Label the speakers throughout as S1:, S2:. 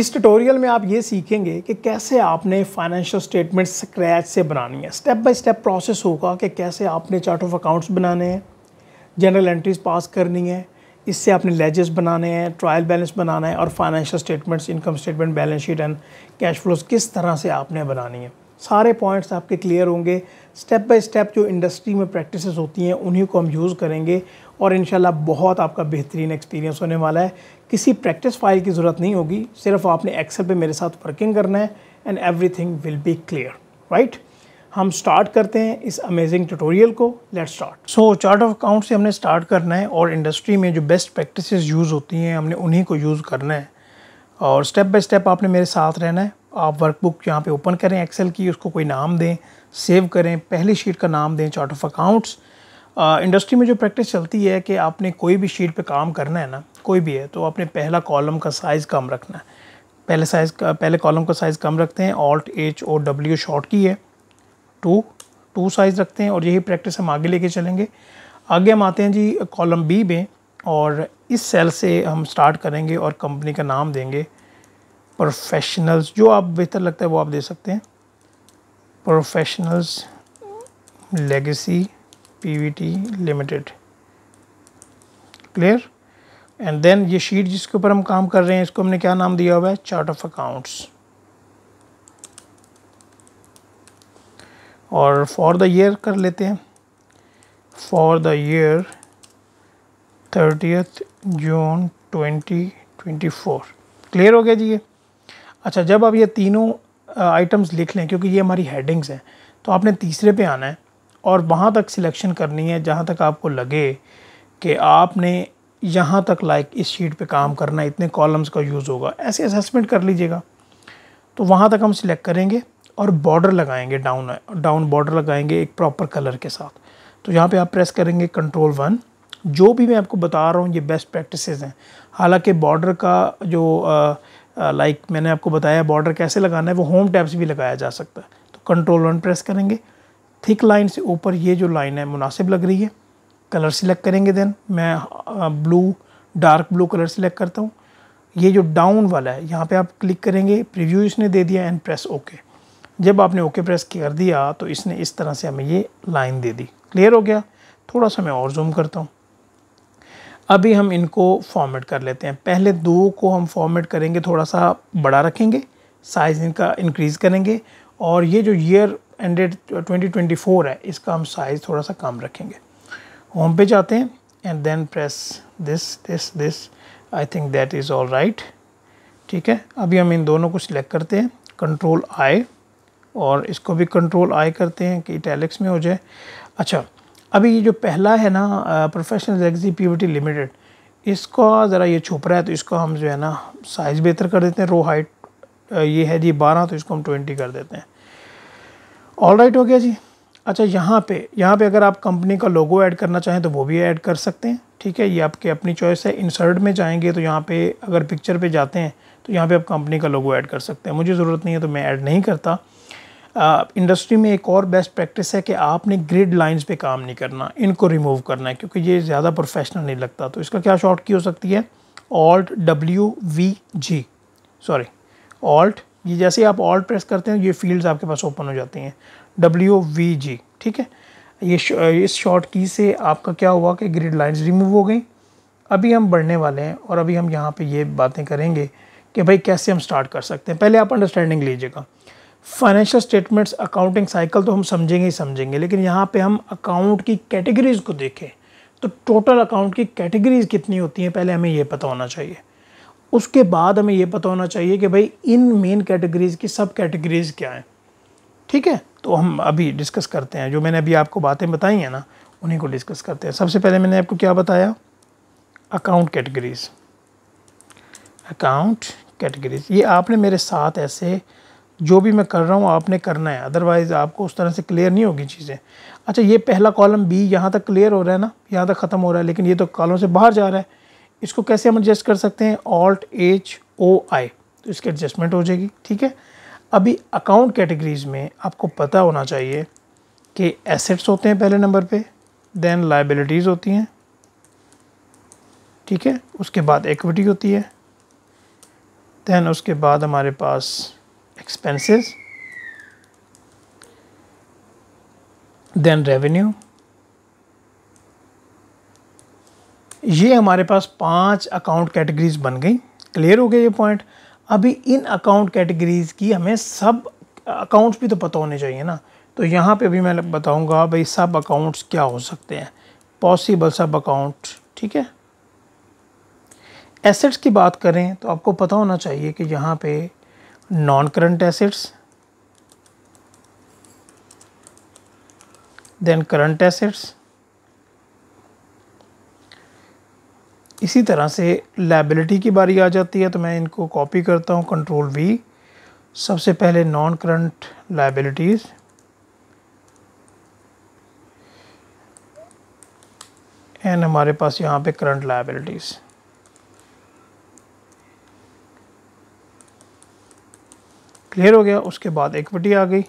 S1: इस ट्यूटोरियल में आप ये सीखेंगे कि कैसे आपने फाइनेंशियल स्टेटमेंट स्क्रैच से बनानी है स्टेप बाय स्टेप प्रोसेस होगा कि कैसे आपने चार्ट ऑफ अकाउंट्स बनाने हैं जनरल एंट्रीज पास करनी है इससे आपने लेजेस बनाने हैं ट्रायल बैलेंस बनाना है और financial statements income statement balance sheet and cash flows किस तरह से आपने बनानी है सारे पॉइंट्स आपके क्लियर होंगे स्टेप बाय स्टेप जो इंडस्ट्री में प्रैक्टिसेस होती हैं उन्हीं को हम यूज़ करेंगे और इन बहुत आपका बेहतरीन एक्सपीरियंस होने वाला है किसी प्रैक्टिस फाइल की ज़रूरत नहीं होगी सिर्फ आपने एक्सेल पे मेरे साथ वर्किंग करना है and everything will be clear right हम स्टार्ट करते हैं इस अमेजिंग ट्यूटोरियल को let start so chart of account से हमने स्टार्ट करना है और इंडस्ट्री में जो बेस्ट प्रैक्टिस यूज़ होती हैं हमने उन्हीं को यूज़ करना है और स्टेप बाई स्टेप आपने मेरे साथ रहना है आप वर्कबुक यहाँ पे ओपन करें एक्सेल की उसको कोई नाम दें सेव करें पहली शीट का नाम दें चार्ट ऑफ अकाउंट्स इंडस्ट्री में जो प्रैक्टिस चलती है कि आपने कोई भी शीट पे काम करना है ना कोई भी है तो आपने पहला कॉलम का साइज़ कम रखना है पहले साइज़ का पहले कॉलम का साइज़ कम रखते हैं alt H O W short key है टू टू साइज़ रखते हैं और यही प्रैक्टिस हम आगे लेके चलेंगे आगे हम आते हैं जी कॉलम बी में और इस सेल से हम स्टार्ट करेंगे और कंपनी का नाम देंगे प्रोफेशनल्स जो आप बेहतर लगता है वो आप दे सकते हैं professionals legacy PVT limited clear and then ये शीट जिसके ऊपर हम काम कर रहे हैं इसको हमने क्या नाम दिया हुआ है चार्ट ऑफ अकाउंट्स और फॉर द ईयर कर लेते हैं for the year thirtieth June 2024 clear हो गया जी ये अच्छा जब आप ये तीनों आइटम्स uh, लिख लें क्योंकि ये हमारी हेडिंग्स हैं तो आपने तीसरे पे आना है और वहाँ तक सिलेक्शन करनी है जहाँ तक आपको लगे कि आपने यहाँ तक लाइक इस शीट पे काम करना इतने कॉलम्स का यूज़ होगा ऐसे असेसमेंट कर लीजिएगा तो वहाँ तक हम सिलेक्ट करेंगे और बॉर्डर लगाएंगे डाउन डाउन बॉर्डर लगाएंगे एक प्रॉपर कलर के साथ तो यहाँ पे आप प्रेस करेंगे कंट्रोल वन जो भी मैं आपको बता रहा हूँ ये बेस्ट प्रैक्टिसेस हैं हालांकि बॉर्डर का जो लाइक मैंने आपको बताया बॉर्डर कैसे लगाना है वो होम टैब्स भी लगाया जा सकता है तो कंट्रोल वन प्रेस करेंगे थिक लाइन से ऊपर ये जो लाइन है मुनासिब लग रही है कलर सिलेक्ट करेंगे देन मैं blue dark blue colour select करता हूँ ये जो डाउन वाला है यहाँ पे आप क्लिक करेंगे प्रीव्यू इसने दे दिया एंड प्रेस ओके जब आपने ओके प्रेस कर दिया तो इसने इस तरह से हमें ये लाइन दे दी क्लियर हो गया थोड़ा सा मैं और जूम करता हूँ अभी हम इनको फॉर्मेट कर लेते हैं पहले दो को हम फॉर्मेट करेंगे थोड़ा सा बड़ा रखेंगे साइज़ इनका इंक्रीज़ करेंगे और ये जो ईयर एंडेड 2024 है इसका हम साइज़ थोड़ा सा कम रखेंगे होम पे जाते हैं and then press this this this I think that is all right ठीक है अभी हम इन दोनों को सिलेक्ट करते हैं कंट्रोल आई और इसको भी कंट्रोल आई करते हैं कि इटैलिक्स में हो जाए अच्छा अभी ये जो पहला है ना प्रोफेशनल एग्जीक्यूटिव लिमिटेड इसका ज़रा ये छुप रहा है तो इसको हम जो है ना साइज़ बेहतर कर देते हैं रो हाइट ये है जी बारह तो इसको हम ट्वेंटी कर देते हैं ऑल राइट हो गया जी अच्छा यहाँ पे यहाँ पे अगर आप कंपनी का लोगो ऐड करना चाहें तो वो भी ऐड कर सकते हैं ठीक है ये आपके अपनी चॉइस है इंसर्ट में जाएंगे तो यहाँ पे अगर पिक्चर पे जाते हैं तो यहाँ पे आप कंपनी का लोगो ऐड कर सकते हैं मुझे ज़रूरत नहीं है तो मैं ऐड नहीं करता इंडस्ट्री में एक और बेस्ट प्रैक्टिस है कि आपने ग्रिड लाइन्स पर काम नहीं करना इनको रिमूव करना है क्योंकि ये ज़्यादा प्रोफेशनल नहीं लगता तो इसका क्या शॉर्ट की हो सकती है alt W V G sorry alt ये जैसे आप ऑल्ट प्रेस करते हैं ये फील्ड्स आपके पास ओपन हो जाती हैं डब्ल्यू वी जी ठीक है ये इस शॉर्ट की से आपका क्या हुआ कि ग्रिड लाइंस रिमूव हो गई अभी हम बढ़ने वाले हैं और अभी हम यहाँ पे ये बातें करेंगे कि भाई कैसे हम स्टार्ट कर सकते हैं पहले आप अंडरस्टैंडिंग लीजिएगा फाइनेंशियल स्टेटमेंट्स अकाउंटिंग साइकिल तो हम समझेंगे ही समझेंगे लेकिन यहाँ पर हम अकाउंट की कैटेगरीज़ को देखें तो टोटल अकाउंट की कैटेगरीज़ कितनी होती हैं पहले हमें ये पता होना चाहिए उसके बाद हमें ये पता होना चाहिए कि भाई इन मेन कैटेगरीज़ की सब कैटेगरीज़ क्या हैं ठीक है तो हम अभी डिस्कस करते हैं जो मैंने अभी आपको बातें बताई हैं ना उन्हीं को डिस्कस करते हैं सबसे पहले मैंने आपको क्या बताया अकाउंट कैटेगरीज़ अकाउंट कैटेगरीज़ ये आपने मेरे साथ ऐसे जो भी मैं कर रहा हूँ आपने करना है अदरवाइज़ आपको उस तरह से क्लियर नहीं होगी चीज़ें अच्छा ये पहला कॉलम बी यहाँ तक क्लियर हो रहा है ना यहाँ तक ख़त्म हो रहा है लेकिन ये तो कॉलम से बाहर जा रहा है इसको कैसे हम एडजस्ट कर सकते हैं ऑल्ट एच ओ आई तो इसकी एडजस्टमेंट हो जाएगी ठीक है अभी अकाउंट कैटेगरीज में आपको पता होना चाहिए कि एसेट्स होते हैं पहले नंबर पे देन लाइबिलिटीज़ होती हैं ठीक है उसके बाद एक्विटी होती है देन उसके बाद हमारे पास एक्सपेंसेस देन रेवेन्यू ये हमारे पास पांच अकाउंट कैटेगरीज बन गई क्लियर हो गया ये पॉइंट अभी इन अकाउंट कैटेगरीज की हमें सब अकाउंट्स भी तो पता होने चाहिए ना तो यहाँ पे भी मैं बताऊँगा भाई सब अकाउंट्स क्या हो सकते हैं पॉसिबल सब अकाउंट ठीक है एसेट्स की बात करें तो आपको पता होना चाहिए कि यहाँ पे non current assets then current assets इसी तरह से लाइबिलिटी की बारी आ जाती है तो मैं इनको कॉपी करता हूँ कंट्रोल वी सबसे पहले नॉन करंट लाइबिलिटीज़ एंड हमारे पास यहाँ पे करंट लाइबिलिटीज़ क्लियर हो गया उसके बाद इक्विटी आ गई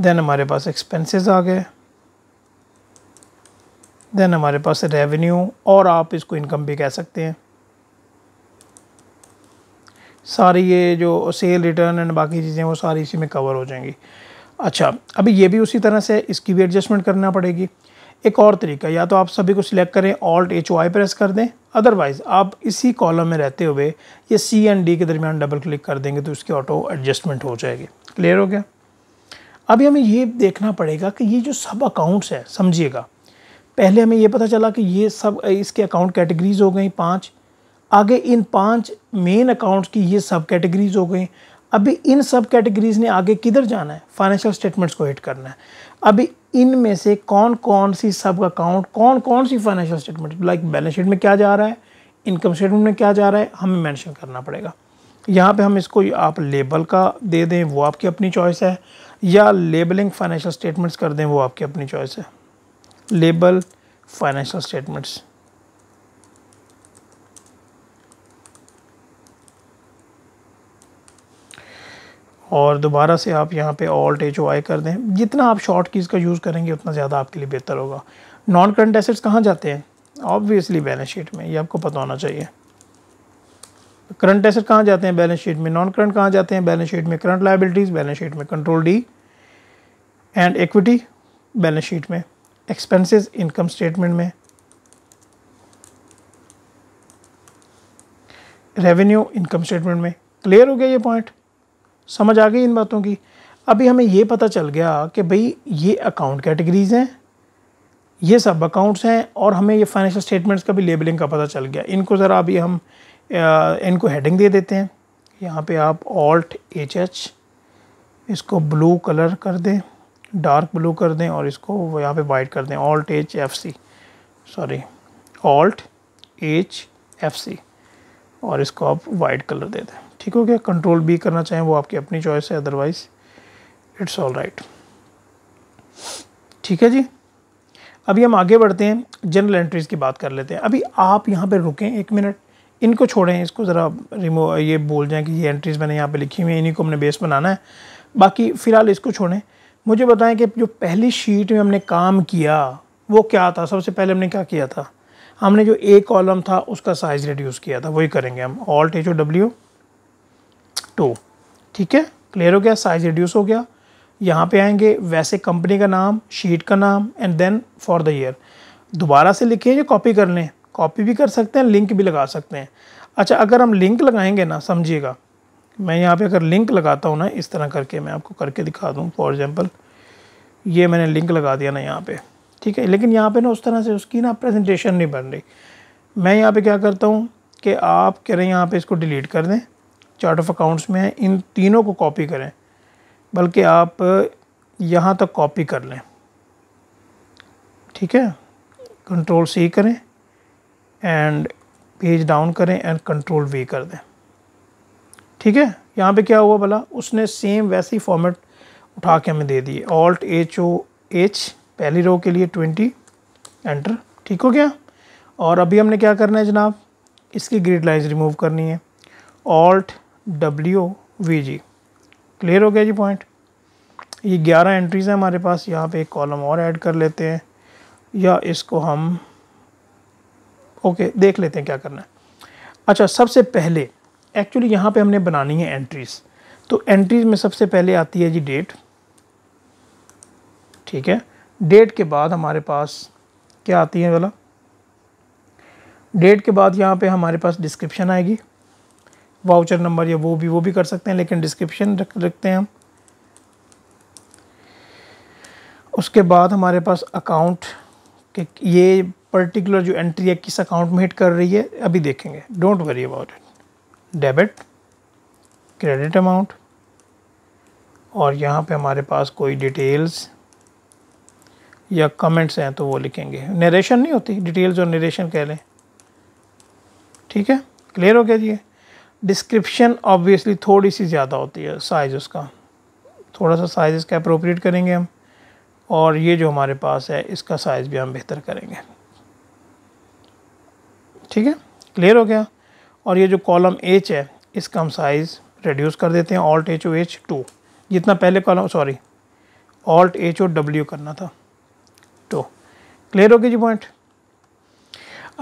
S1: देन हमारे पास एक्सपेंसेस आ गए देन हमारे पास रेवेन्यू और आप इसको इनकम भी कह सकते हैं सारी ये जो सेल रिटर्न एंड बाकी चीज़ें वो सारी इसी में कवर हो जाएंगी अच्छा अभी ये भी उसी तरह से इसकी भी एडजस्टमेंट करना पड़ेगी एक और तरीका या तो आप सभी को सिलेक्ट करें ऑल्ट एच वाई प्रेस कर दें अदरवाइज़ आप इसी कॉलम में रहते हुए ये सी एंड डी के दरमियान डबल क्लिक कर देंगे तो इसकी ऑटो एडजस्टमेंट हो जाएगी क्लियर हो गया अभी हमें ये देखना पड़ेगा कि ये जो सब अकाउंट्स हैं समझिएगा पहले हमें ये पता चला कि ये सब इसके अकाउंट कैटेगरीज़ हो गई पाँच आगे इन पाँच मेन अकाउंट्स की ये सब कैटेगरीज़ हो गई अभी इन सब कैटेगरीज़ ने आगे किधर जाना है फाइनेंशियल स्टेटमेंट्स को हिट करना है अभी इनमें से कौन कौन सी सब अकाउंट कौन कौन सी financial statement like balance sheet में क्या जा रहा है इनकम स्टेटमेंट में क्या जा रहा है हमें मैंशन करना पड़ेगा यहाँ पर हम इसको आप लेबल का दे दें वो आपकी अपनी चॉइस है या लेबलिंग फाइनेंशियल स्टेटमेंट्स कर दें वो आपकी अपनी चॉइस है label financial statements और दोबारा से आप यहाँ पे ऑल्ट एच ओ आई कर दें जितना आप शॉर्ट कीज़ का यूज़ करेंगे उतना ज़्यादा आपके लिए बेहतर होगा नॉन करंट एसेट्स कहाँ जाते हैं ऑब्वियसली बैलेंस शीट में ये आपको पता होना चाहिए करंट एसेट कहाँ जाते हैं बैलेंस शीट में नॉन करंट कहाँ जाते हैं बैलेंस शीट में करंट लाइबिलिटीज़ बैलेंस शीट में control D and equity balance sheet में एक्सपेंसेस इनकम स्टेटमेंट में रेवेन्यू इनकम स्टेटमेंट में क्लियर हो गया ये पॉइंट समझ आ गई इन बातों की अभी हमें ये पता चल गया कि भाई ये अकाउंट कैटेगरीज हैं ये सब अकाउंट्स हैं और हमें ये फाइनेंशियल स्टेटमेंट्स का भी लेबलिंग का पता चल गया इनको ज़रा अभी हम इनको हेडिंग दे देते हैं यहाँ पे आप ऑल्ट एच एच इसको ब्लू कलर कर दें डार्क ब्लू कर दें और इसको यहाँ पे वाइट कर दें alt H F C sorry alt H F C और इसको आप वाइट कलर दे दें ठीक हो गया कंट्रोल बी करना चाहें वो आपकी अपनी चॉइस है अदरवाइज इट्स ऑल राइट ठीक है जी अभी हम आगे बढ़ते हैं जनरल एंट्रीज़ की बात कर लेते हैं अभी आप यहाँ पर रुकें एक मिनट इनको छोड़ें इसको ज़रा रिमूव ये बोल जाएं कि ये एंट्रीज़ मैंने यहाँ पे लिखी हुई हैं इन्हीं को हमने बेस बनाना है बाकी फ़िलहाल इसको छोड़ें मुझे बताएं कि जो पहली शीट में हमने काम किया वो क्या था सबसे पहले हमने क्या किया था हमने जो ए कॉलम था उसका साइज रिड्यूस किया था वही करेंगे हम alt H O W two ठीक है क्लियर हो गया साइज रिड्यूस हो गया यहाँ पे आएंगे वैसे कंपनी का नाम शीट का नाम and then for the year दोबारा से लिखें या कॉपी कर लें कॉपी भी कर सकते हैं लिंक भी लगा सकते हैं अच्छा अगर हम लिंक लगाएंगे ना समझिएगा मैं यहाँ पे अगर लिंक लगाता हूँ ना इस तरह करके मैं आपको करके दिखा दूँ फॉर एग्ज़ाम्पल ये मैंने लिंक लगा दिया ना यहाँ पे ठीक है लेकिन यहाँ पे ना उस तरह से उसकी ना प्रेजेंटेशन नहीं बन रही मैं यहाँ पे क्या करता हूँ कि आप कह रहे हैं यहाँ पर इसको डिलीट कर दें चार्ट ऑफ अकाउंट्स में इन तीनों को कॉपी करें बल्कि आप यहाँ तक कॉपी कर लें ठीक है कंट्रोल सी करें एंड पेज डाउन करें एंड कंट्रोल वी कर दें ठीक है यहाँ पे क्या हुआ भला उसने सेम वैसे ही फॉर्मेट उठा के हमें दे दिए ऑल्ट एच ओ एच पहली रो के लिए ट्वेंटी एंटर ठीक हो गया और अभी हमने क्या करना है जनाब इसकी ग्रिड लाइन्स रिमूव करनी है alt W V G clear हो गया जी पॉइंट ये ग्यारह एंट्रीज़ हैं हमारे पास यहाँ पे एक कॉलम और ऐड कर लेते हैं या इसको हम ओके देख लेते हैं क्या करना है अच्छा सबसे पहले एक्चुअली यहाँ पे हमने बनानी है एंट्रीज तो एंट्रीज में सबसे पहले आती है जी डेट ठीक है डेट के बाद हमारे पास क्या आती है वाला डेट के बाद यहाँ पे हमारे पास डिस्क्रिप्शन आएगी वाउचर नंबर या वो भी वो भी कर सकते हैं लेकिन डिस्क्रिप्शन रख रखते हैं हम उसके बाद हमारे पास अकाउंट के ये पर्टिकुलर जो एंट्री है किस अकाउंट में हिट कर रही है अभी देखेंगे don't worry about it debit credit amount और यहाँ पे हमारे पास कोई डिटेल्स या कमेंट्स हैं तो वो लिखेंगे नरेशन नहीं होती डिटेल्स और नरेशन कह लें ठीक है क्लियर हो गया जी डिस्क्रिप्शन ऑब्वियसली थोड़ी सी ज़्यादा होती है साइज़ उसका थोड़ा सा साइज़ इसका अप्रोप्रिएट करेंगे हम और ये जो हमारे पास है इसका साइज़ भी हम बेहतर करेंगे ठीक है क्लियर हो गया और ये जो कॉलम एच है इसका हम साइज़ रेड्यूस कर देते हैं alt H O H two जितना पहले column sorry alt H O W करना था टू क्लियर हो जी पॉइंट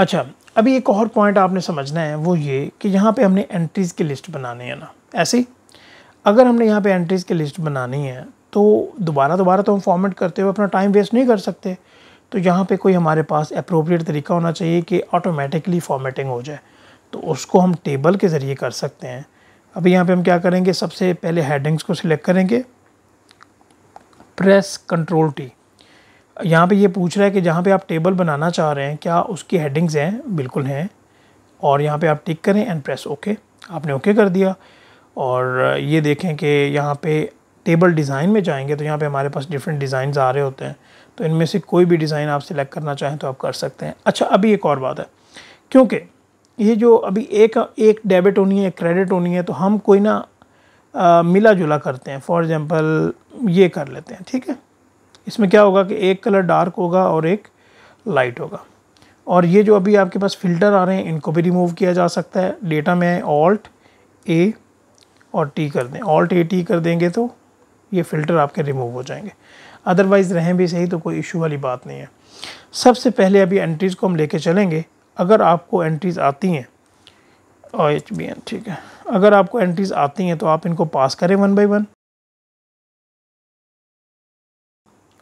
S1: अच्छा अभी एक और पॉइंट आपने समझना है वो ये कि यहाँ पे हमने एंट्रीज़ की लिस्ट बनानी है ना ऐसी अगर हमने यहाँ पे एंट्रीज़ की लिस्ट बनानी है तो दोबारा दोबारा तो हम फॉर्मेट करते हुए अपना टाइम वेस्ट नहीं कर सकते तो यहाँ पे कोई हमारे पास अप्रोप्रिएट तरीका होना चाहिए कि ऑटोमेटिकली फॉर्मेटिंग हो जाए तो उसको हम टेबल के ज़रिए कर सकते हैं अभी यहाँ पे हम क्या करेंगे सबसे पहले हेडिंग्स को सिलेक्ट करेंगे प्रेस कंट्रोल टी यहाँ पे ये पूछ रहा है कि जहाँ पे आप टेबल बनाना चाह रहे हैं क्या उसकी हेडिंग्स हैं बिल्कुल हैं और यहाँ पे आप टिक करें एंड प्रेस ओके आपने ओके कर दिया और ये देखें कि यहाँ पे टेबल डिज़ाइन में जाएंगे तो यहाँ पे हमारे पास डिफरेंट डिज़ाइन आ रहे होते हैं तो इनमें से कोई भी डिज़ाइन आप सिलेक्ट करना चाहें तो आप कर सकते हैं अच्छा अभी एक और बात है क्योंकि ये जो अभी एक एक डेबिट होनी है एक क्रेडिट होनी है तो हम कोई ना आ, मिला जुला करते हैं फॉर एग्ज़ाम्पल ये कर लेते हैं ठीक है इसमें क्या होगा कि एक कलर डार्क होगा और एक लाइट होगा और ये जो अभी आपके पास फ़िल्टर आ रहे हैं इनको भी रिमूव किया जा सकता है डेटा में ऑल्ट ए और टी कर दें ऑल्ट ए टी कर देंगे तो ये फ़िल्टर आपके रिमूव हो जाएंगे अदरवाइज़ रहें भी सही तो कोई इशू वाली बात नहीं है सबसे पहले अभी एंट्रीज़ को हम लेके चलेंगे अगर आपको एंट्रीज़ आती हैं और एच बी एन ठीक है अगर आपको एंट्रीज़ आती हैं तो आप इनको पास करें वन बाई वन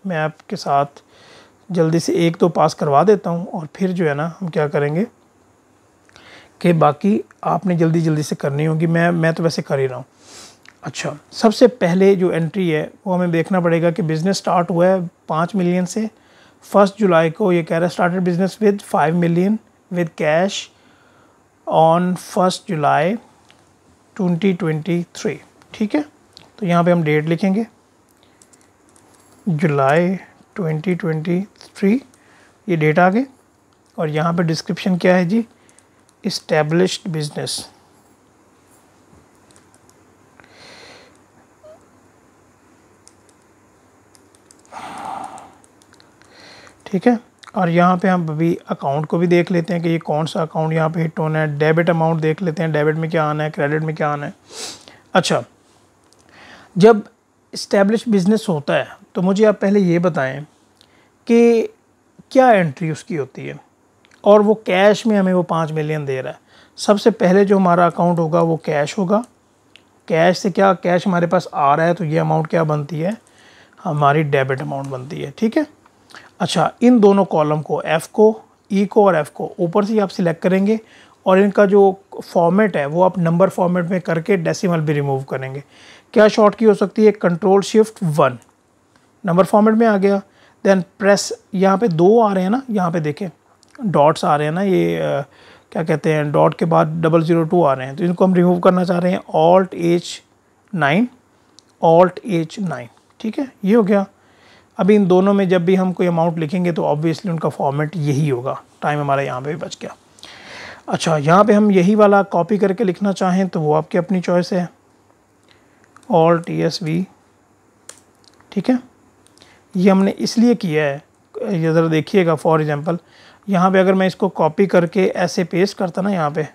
S1: मैं आपके साथ जल्दी से एक दो तो पास करवा देता हूँ और फिर जो है ना हम क्या करेंगे कि बाकी आपने जल्दी जल्दी से करनी होगी मैं मैं तो वैसे कर ही रहा हूँ अच्छा सबसे पहले जो एंट्री है वो हमें देखना पड़ेगा कि बिज़नेस स्टार्ट हुआ है पाँच मिलियन से फर्स्ट जुलाई को ये कह रहा है started business with five million with cash on first July 2023 ठीक है तो यहाँ पे हम डेट लिखेंगे जुलाई 2023 ये डेट आ गए और यहाँ पे डिस्क्रिप्शन क्या है जी इस्टेब्लिश्ड बिजनेस ठीक है और यहाँ पे हम अभी अकाउंट को भी देख लेते हैं कि ये कौन सा अकाउंट यहाँ पे हिट होना है डेबिट अमाउंट देख लेते हैं डेबिट में क्या आना है क्रेडिट में क्या आना है अच्छा जब इस्टेब्लिश बिजनेस होता है तो मुझे आप पहले ये बताएं कि क्या एंट्री उसकी होती है और वो कैश में हमें वो पाँच मिलियन दे रहा है सबसे पहले जो हमारा अकाउंट होगा वो कैश होगा कैश से क्या कैश हमारे पास आ रहा है तो ये अमाउंट क्या बनती है हमारी डेबिट अमाउंट बनती है ठीक है अच्छा इन दोनों कॉलम को एफ़ को ई e को और एफ़ को ऊपर से आप सिलेक्ट करेंगे और इनका जो फॉर्मेट है वो आप नंबर फॉर्मेट में करके डेसिमल भी रिमूव करेंगे क्या शॉर्ट की हो सकती है control shift one number format में आ गया देन प्रेस यहाँ पे दो आ रहे हैं ना यहाँ पे देखें डॉट्स आ रहे हैं ना ये आ, क्या कहते हैं डॉट के बाद डबल ज़ीरो टू आ रहे हैं तो इनको हम रिमूव करना चाह रहे हैं alt H nine alt H nine ठीक है ये हो गया अभी इन दोनों में जब भी हम कोई अमाउंट लिखेंगे तो ऑब्वियसली उनका फॉर्मेट यही होगा टाइम हमारा यहाँ पे भी बच गया अच्छा यहाँ पे हम यही वाला कॉपी करके लिखना चाहें तो वो आपकी अपनी चॉइस है ऑल टी एस वी ठीक है ये हमने इसलिए किया है ये ज़रा देखिएगा फॉर एग्ज़ाम्पल यहाँ पर अगर मैं इसको कॉपी करके ऐसे पेस्ट करता ना यहाँ पर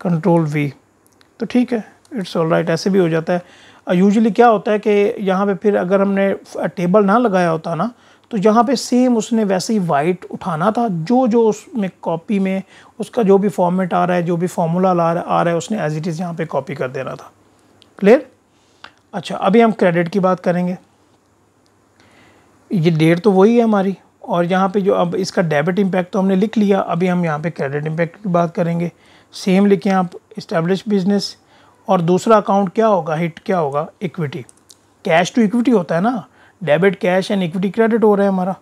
S1: कंट्रोल वी तो ठीक है इट्स ऑल राइट ऐसे भी हो जाता है यूजली क्या होता है कि यहाँ पे फिर अगर हमने टेबल ना लगाया होता ना तो यहाँ पे सेम उसने वैसे ही वाइट उठाना था जो जो उसमें कॉपी में उसका जो भी फॉर्मेट आ रहा है जो भी फार्मूला आ रहा है उसने एज इट इज़ यहाँ पे कॉपी कर देना था क्लियर अच्छा अभी हम क्रेडिट की बात करेंगे ये डेट तो वही है हमारी और यहाँ पे जो अब इसका डेबिट इम्पैक्ट तो हमने लिख लिया अभी हम यहाँ पे क्रेडिट इम्पैक्ट की बात करेंगे सेम लिखें आप इस्टेब्लिश बिजनेस और दूसरा अकाउंट क्या होगा हिट क्या होगा इक्विटी कैश टू इक्विटी होता है ना debit cash and equity credit हो रहा है हमारा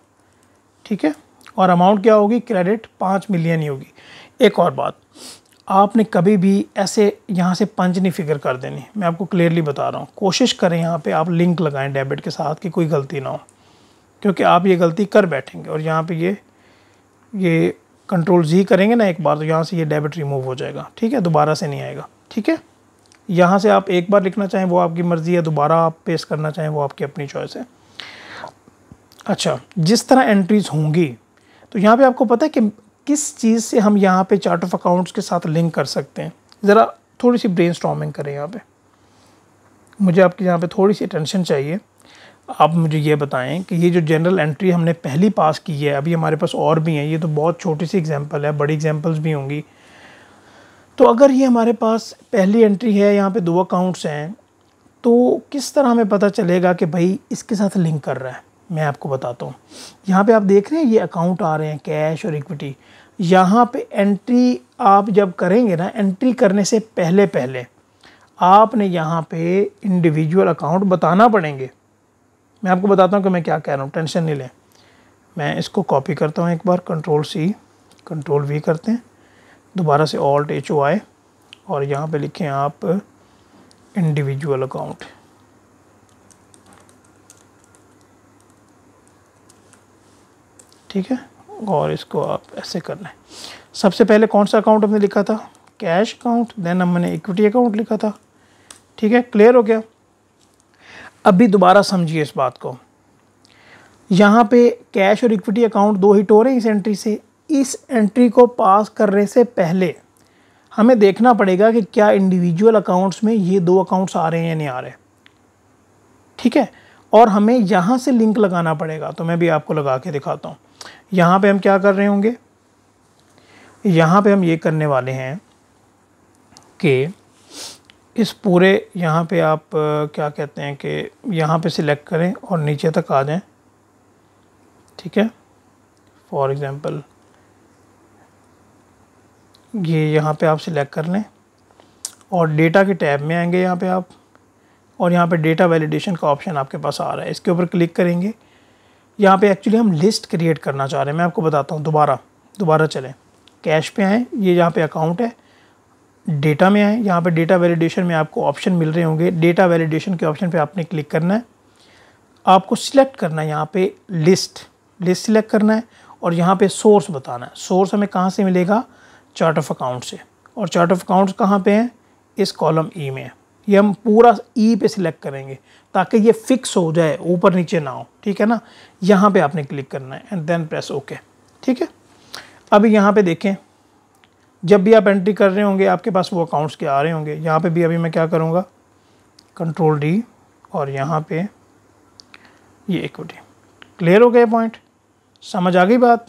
S1: ठीक है और अमाउंट क्या होगी क्रेडिट पाँच मिलियन ही होगी एक और बात आपने कभी भी ऐसे यहाँ से पंच नहीं फिगर कर देनी मैं आपको क्लियरली बता रहा हूँ कोशिश करें यहाँ पे आप लिंक लगाएं डेबिट के साथ कि कोई गलती ना हो क्योंकि आप ये गलती कर बैठेंगे और यहाँ पे ये ये कंट्रोल जी करेंगे ना एक बार तो यहाँ से ये डेबिट रिमूव हो जाएगा ठीक है दोबारा से नहीं आएगा ठीक है यहाँ से आप एक बार लिखना चाहें वो आपकी मर्ज़ी है दोबारा आप पेस्ट करना चाहें वो आपकी अपनी चॉइस है अच्छा जिस तरह एंट्रीज़ होंगी तो यहाँ पे आपको पता है कि किस चीज़ से हम यहाँ पे चार्ट ऑफ अकाउंट्स के साथ लिंक कर सकते हैं ज़रा थोड़ी सी ब्रेन करें यहाँ पर मुझे आपकी यहाँ पर थोड़ी सी अटेंशन चाहिए आप मुझे ये बताएं कि ये जो जनरल एंट्री हमने पहली पास की है अभी हमारे पास और भी हैं ये तो बहुत छोटी सी एग्जांपल है बड़ी एग्जांपल्स भी होंगी तो अगर ये हमारे पास पहली एंट्री है यहाँ पे दो अकाउंट्स हैं तो किस तरह हमें पता चलेगा कि भाई इसके साथ लिंक कर रहा है मैं आपको बताता हूँ यहाँ पे आप देख रहे हैं ये अकाउंट आ रहे हैं कैश और इक्विटी यहाँ पे एंट्री आप जब करेंगे ना एंट्री करने से पहले पहले आपने यहाँ पे इंडिविजुअल अकाउंट बताना पड़ेंगे मैं आपको बताता हूँ कि मैं क्या कह रहा हूँ टेंशन नहीं लें मैं इसको कॉपी करता हूँ एक बार कंट्रोल सी कंट्रोल वी करते हैं दोबारा से ऑल्ट एच ओ आए और यहाँ पे लिखें आप इंडिविजुअल अकाउंट ठीक है और इसको आप ऐसे कर लें सबसे पहले कौन सा अकाउंट हमने लिखा था कैश अकाउंट देन हमने इक्विटी अकाउंट लिखा था ठीक है क्लियर हो गया अभी दोबारा समझिए इस बात को यहाँ पे कैश और इक्विटी अकाउंट दो हिट हो रहे हैं इस एंट्री से इस एंट्री को पास करने से पहले हमें देखना पड़ेगा कि क्या इंडिविजुअल अकाउंट्स में ये दो अकाउंट्स आ रहे हैं या नहीं आ रहे ठीक है और हमें यहाँ से लिंक लगाना पड़ेगा तो मैं भी आपको लगा के दिखाता हूँ यहाँ पे हम क्या कर रहे होंगे यहाँ पे हम ये करने वाले हैं कि इस पूरे यहाँ पे आप क्या कहते हैं कि यहाँ पे सिलेक्ट करें और नीचे तक आ जाएं ठीक है फॉर एग्ज़ाम्पल ये यहाँ पे आप सिलेक्ट कर लें और डेटा के टैब में आएंगे यहाँ पे आप और यहाँ पे डेटा वैलिडेशन का ऑप्शन आपके पास आ रहा है इसके ऊपर क्लिक करेंगे यहाँ पे एक्चुअली हम लिस्ट क्रिएट करना चाह रहे हैं मैं आपको बताता हूँ दोबारा दोबारा चलें कैश पे आएँ ये यहाँ पे अकाउंट है डेटा में आएँ यहाँ पे डेटा वैलिडेशन में आपको ऑप्शन मिल रहे होंगे डेटा वैलिडेशन के ऑप्शन पे आपने क्लिक करना है आपको सिलेक्ट करना है यहाँ पे लिस्ट लिस्ट सिलेक्ट करना है और यहाँ पे सोर्स बताना है सोर्स हमें कहाँ से मिलेगा चार्ट ऑफ अकाउंट से और चार्ट ऑफ अकाउंट्स कहाँ पे हैं इस कॉलम ई e में है ये हम पूरा ई e पे सिलेक्ट करेंगे ताकि ये फिक्स हो जाए ऊपर नीचे ना हो ठीक है ना यहाँ पे आपने क्लिक करना है एंड देन प्रेस ओके ठीक है अब यहाँ पे देखें जब भी आप एंट्री कर रहे होंगे आपके पास वो अकाउंट्स के आ रहे होंगे यहाँ पे भी अभी मैं क्या करूँगा कंट्रोल डी और यहाँ पे ये इक्विटी क्लियर हो गया पॉइंट समझ आ गई बात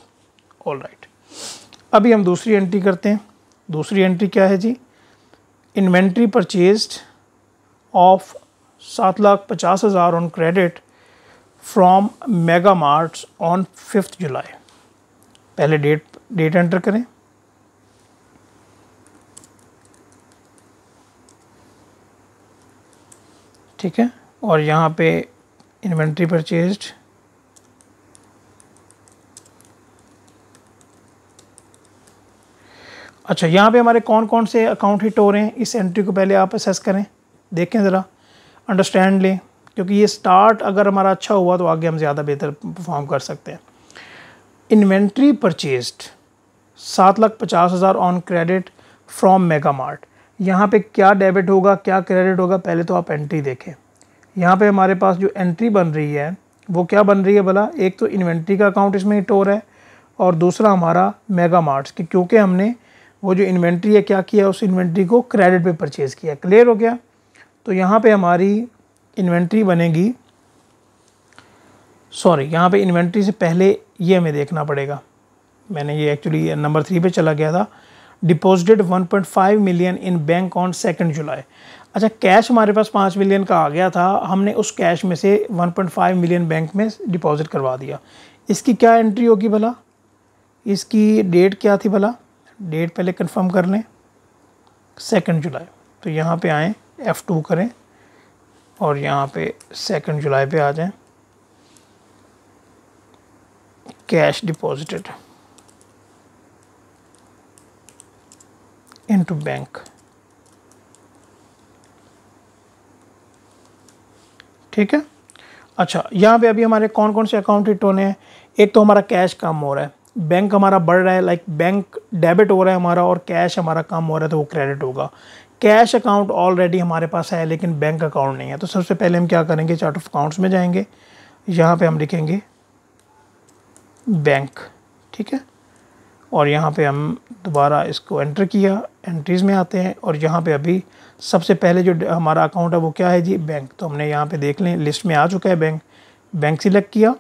S1: ऑल राइट अभी हम दूसरी एंट्री करते हैं दूसरी एंट्री क्या है जी इन्वेंट्री परचेज ऑफ सात लाख पचास हज़ार on credit from Mega Mart on fifth July पहले डेट डेट एंटर करें ठीक है और यहाँ पे इन्वेंट्री परचेज्ड अच्छा यहाँ पे हमारे कौन कौन से अकाउंट हिट हो रहे हैं इस एंट्री को पहले आप असेस करें देखें ज़रा अंडरस्टैंड लें क्योंकि ये स्टार्ट अगर हमारा अच्छा हुआ तो आगे हम ज़्यादा बेहतर परफॉर्म कर सकते हैं इन्वेंट्री परचेस्ड सात लाख पचास हज़ार on credit from Mega Mart यहाँ पर क्या डेबिट होगा क्या क्रेडिट होगा पहले तो आप एंट्री देखें यहाँ पर हमारे पास जो एंट्री बन रही है वो क्या बन रही है भला एक तो इन्वेंट्री का अकाउंट इसमें हिट हो रहा है और दूसरा हमारा मेगा मार्ट्स कि क्योंकि हमने वो जो इन्वेंट्री है क्या किया उस इन्वेंट्री को क्रेडिट पे परचेज़ किया क्लियर हो गया तो यहाँ पे हमारी इन्वेंट्री बनेगी सॉरी यहाँ पे इन्वेंट्री से पहले ये हमें देखना पड़ेगा मैंने ये एक्चुअली नंबर थ्री पे चला गया था deposited 1.5 million in bank on second July अच्छा कैश हमारे पास पाँच मिलियन का आ गया था हमने उस कैश में से वन मिलियन बैंक में डिपॉजिट करवा दिया इसकी क्या एंट्री होगी भला इसकी डेट क्या थी भला डेट पहले कंफर्म कर लें सेकेंड जुलाई तो यहाँ पे आएँ एफ़ टू करें और यहाँ पे सेकेंड जुलाई पे आ जाएं कैश डिपॉजिटेड इनटू बैंक ठीक है अच्छा यहाँ पे अभी हमारे कौन कौन से अकाउंट हिट होने हैं एक तो हमारा कैश कम हो रहा है बैंक हमारा बढ़ रहा है लाइक बैंक डेबिट हो रहा है हमारा और कैश हमारा कम हो रहा है तो वो क्रेडिट होगा कैश अकाउंट ऑलरेडी हमारे पास है लेकिन बैंक अकाउंट नहीं है तो सबसे पहले हम क्या करेंगे चार्ट ऑफ अकाउंट्स में जाएंगे यहाँ पे हम लिखेंगे बैंक ठीक है और यहाँ पे हम दोबारा इसको एंटर किया एंट्रीज़ में आते हैं और यहाँ पे अभी सबसे पहले जो हमारा अकाउंट है वो क्या है जी बैंक तो हमने यहाँ पे देख लें लिस्ट में आ चुका है बैंक बैंक सिलेक्ट किया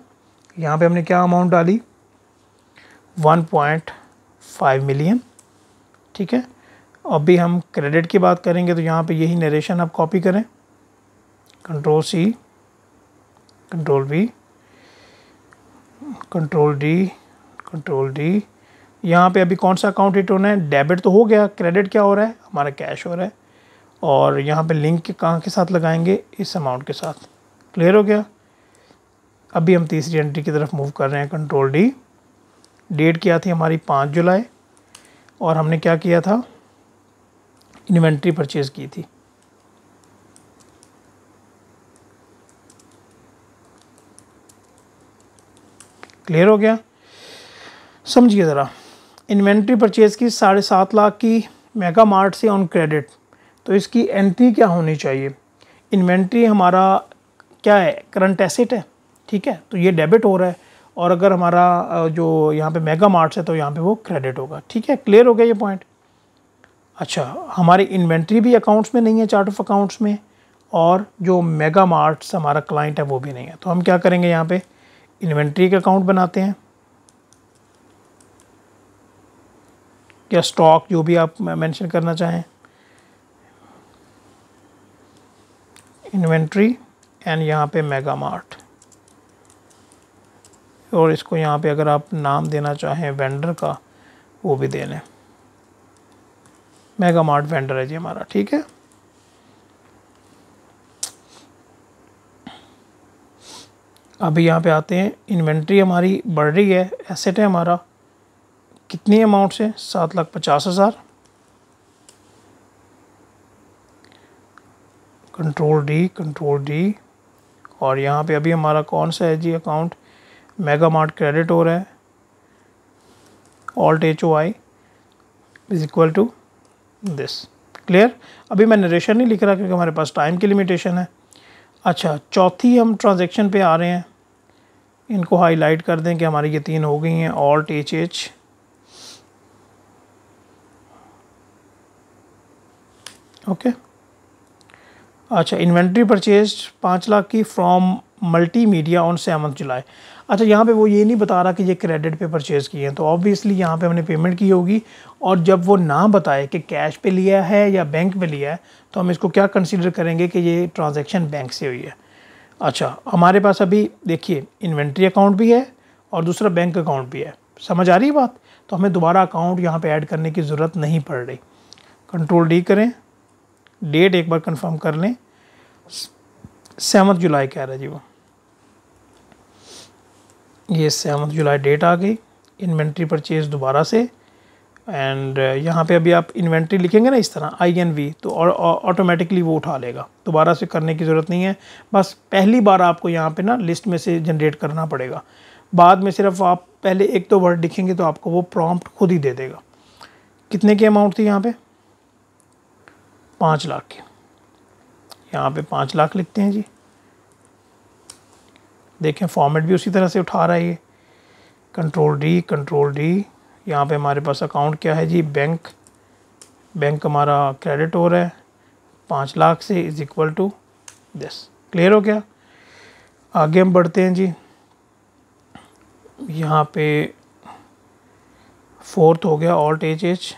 S1: यहाँ पे हमने क्या अमाउंट डाली 1.5 मिलियन ठीक है अभी हम क्रेडिट की बात करेंगे तो यहाँ पे यही नरेशन आप कॉपी करें control C control B control D control D यहाँ पे अभी कौन सा अकाउंट हिट होना है डेबिट तो हो गया क्रेडिट क्या हो रहा है हमारा कैश हो रहा है और यहाँ पे लिंक के कहाँ के साथ लगाएंगे इस अमाउंट के साथ क्लियर हो गया अभी हम तीसरी एंट्री की तरफ मूव कर रहे हैं कंट्रोल डी डेट क्या थी हमारी पाँच जुलाई और हमने क्या किया था इन्वेंट्री परचेज़ की थी क्लियर हो गया समझिए ज़रा इन्वेंट्री परचेज़ की साढ़े सात लाख की मेगा मार्ट से ऑन क्रेडिट तो इसकी एंट्री क्या होनी चाहिए इन्वेंट्री हमारा क्या है करंट एसेट है ठीक है तो ये डेबिट हो रहा है और अगर हमारा जो यहाँ पे मेगा मार्ट्स है तो यहाँ पे वो क्रेडिट होगा ठीक है क्लियर हो गया ये पॉइंट अच्छा हमारी इन्वेंट्री भी अकाउंट्स में नहीं है चार्ट ऑफ अकाउंट्स में और जो मेगा मार्ट्स हमारा क्लाइंट है वो भी नहीं है तो हम क्या करेंगे यहाँ पर इन्वेंट्री का अकाउंट बनाते हैं या स्टॉक जो भी आप मैंशन करना चाहें इन्वेंट्री एंड यहाँ पे मेगा मार्ट और इसको यहाँ पे अगर आप नाम देना चाहें वेंडर का वो भी दे लें मेगा मार्ट वेंडर है जी हमारा ठीक है अभी यहाँ पे आते हैं इन्वेंट्री हमारी बढ़ रही है एसेट है हमारा कितनी अमाउंट से सात लाख पचास हज़ार कंट्रोल डी कंट्रोल डी और यहाँ पे अभी हमारा कौन सा है जी अकाउंट मेगा मार्ट क्रेडिट हो रहा है alt H O I is equal to this clear अभी मैं नरेशन नहीं लिख रहा क्योंकि हमारे पास टाइम की लिमिटेशन है अच्छा चौथी हम ट्रांजेक्शन पे आ रहे हैं इनको हाईलाइट कर दें कि हमारी ये तीन हो गई हैं ऑल्ट एच एच ओके अच्छा इन्वेंट्री परचेज पाँच लाख की from multimedia on seven July अच्छा यहाँ पे वो ये नहीं बता रहा कि ये क्रेडिट पे परचेज़ किए हैं तो ऑब्वियसली यहाँ पे हमने पेमेंट की होगी और जब वो ना बताए कि कैश पे लिया है या बैंक में लिया है तो हम इसको क्या कंसिडर करेंगे कि ये ट्रांजेक्शन बैंक से हुई है अच्छा हमारे पास अभी देखिए इन्वेंट्री अकाउंट भी है और दूसरा बैंक अकाउंट भी है समझ आ रही बात तो हमें दोबारा अकाउंट यहाँ पर ऐड करने की ज़रूरत नहीं पड़ रही कंट्रोल डी करें डेट एक बार कन्फर्म कर लें सेवन जुलाई कह रहा है जी वो ये सेवन जुलाई डेट आ गई इन्वेंट्री परचेज दोबारा से एंड uh, यहाँ पे अभी आप इन्वेंट्री लिखेंगे ना इस तरह आई एन वी तो ऑटोमेटिकली वो उठा लेगा दोबारा से करने की ज़रूरत नहीं है बस पहली बार आपको यहाँ पे ना लिस्ट में से जनरेट करना पड़ेगा बाद में सिर्फ आप पहले एक दो तो वर्ड लिखेंगे तो आपको वो प्रॉम्प्ट खुद ही दे देगा कितने की अमाउंट थी यहाँ पे पाँच लाख की यहाँ पे पाँच लाख लिखते हैं जी देखें फॉर्मेट भी उसी तरह से उठा रहा है ये कंट्रोल डी कंट्रोल डी यहाँ पे हमारे पास अकाउंट क्या है जी बैंक बैंक हमारा क्रेडिट हो रहा है पाँच लाख से is equal to this clear हो गया आगे हम बढ़ते हैं जी यहाँ पे फोर्थ हो गया ऑल्ट एच एच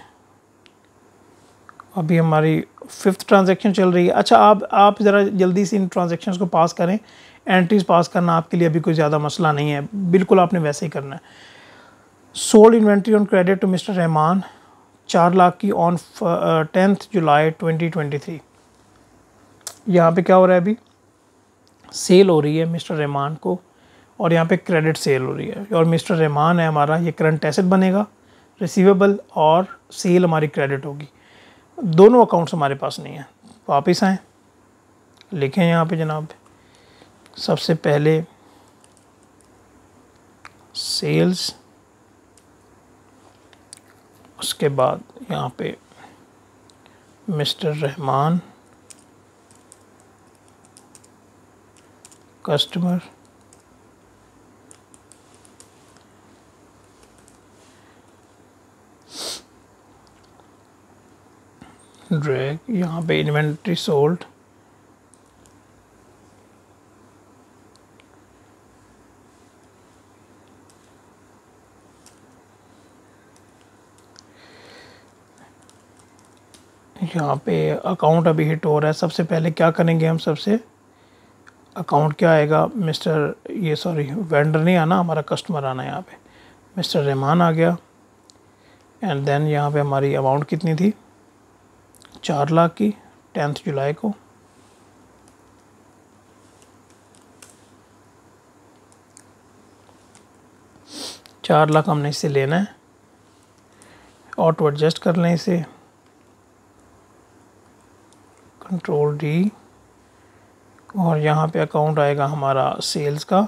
S1: अभी हमारी फिफ्थ ट्रांजैक्शन चल रही है अच्छा आप आप ज़रा जल्दी से इन ट्रांजैक्शंस को पास करें एंट्रीज पास करना आपके लिए अभी कोई ज़्यादा मसला नहीं है बिल्कुल आपने वैसे ही करना है sold inventory on credit to mister Rahman चार लाख की ऑन टेंथ जुलाई 2023 यहाँ पर क्या हो रहा है अभी सेल हो रही है मिस्टर रहमान को और यहाँ पे क्रेडिट सेल हो रही है और मिस्टर रहमान है हमारा ये करंट एसेट बनेगा रिसीवेबल और सेल हमारी क्रेडिट होगी दोनों अकाउंट्स हमारे पास नहीं हैं वापस आएँ लिखें यहाँ पे जनाब सबसे पहले सेल्स उसके बाद यहाँ पे मिस्टर रहमान कस्टमर ड्रैग यहाँ पे इन्वेंट्री सोल्ड यहाँ पे अकाउंट अभी हिट हो रहा है सबसे पहले क्या करेंगे हम सबसे अकाउंट क्या आएगा मिस्टर ये सॉरी वेंडर नहीं आना हमारा कस्टमर आना है यहाँ पे मिस्टर रहमान आ गया एंड देन यहाँ पे हमारी अमाउंट कितनी थी चार लाख की टेंथ जुलाई को चार लाख हमने इसे लेना है ऑटो एडजस्ट कर लें इसे कंट्रोल डी और यहाँ पे अकाउंट आएगा हमारा सेल्स का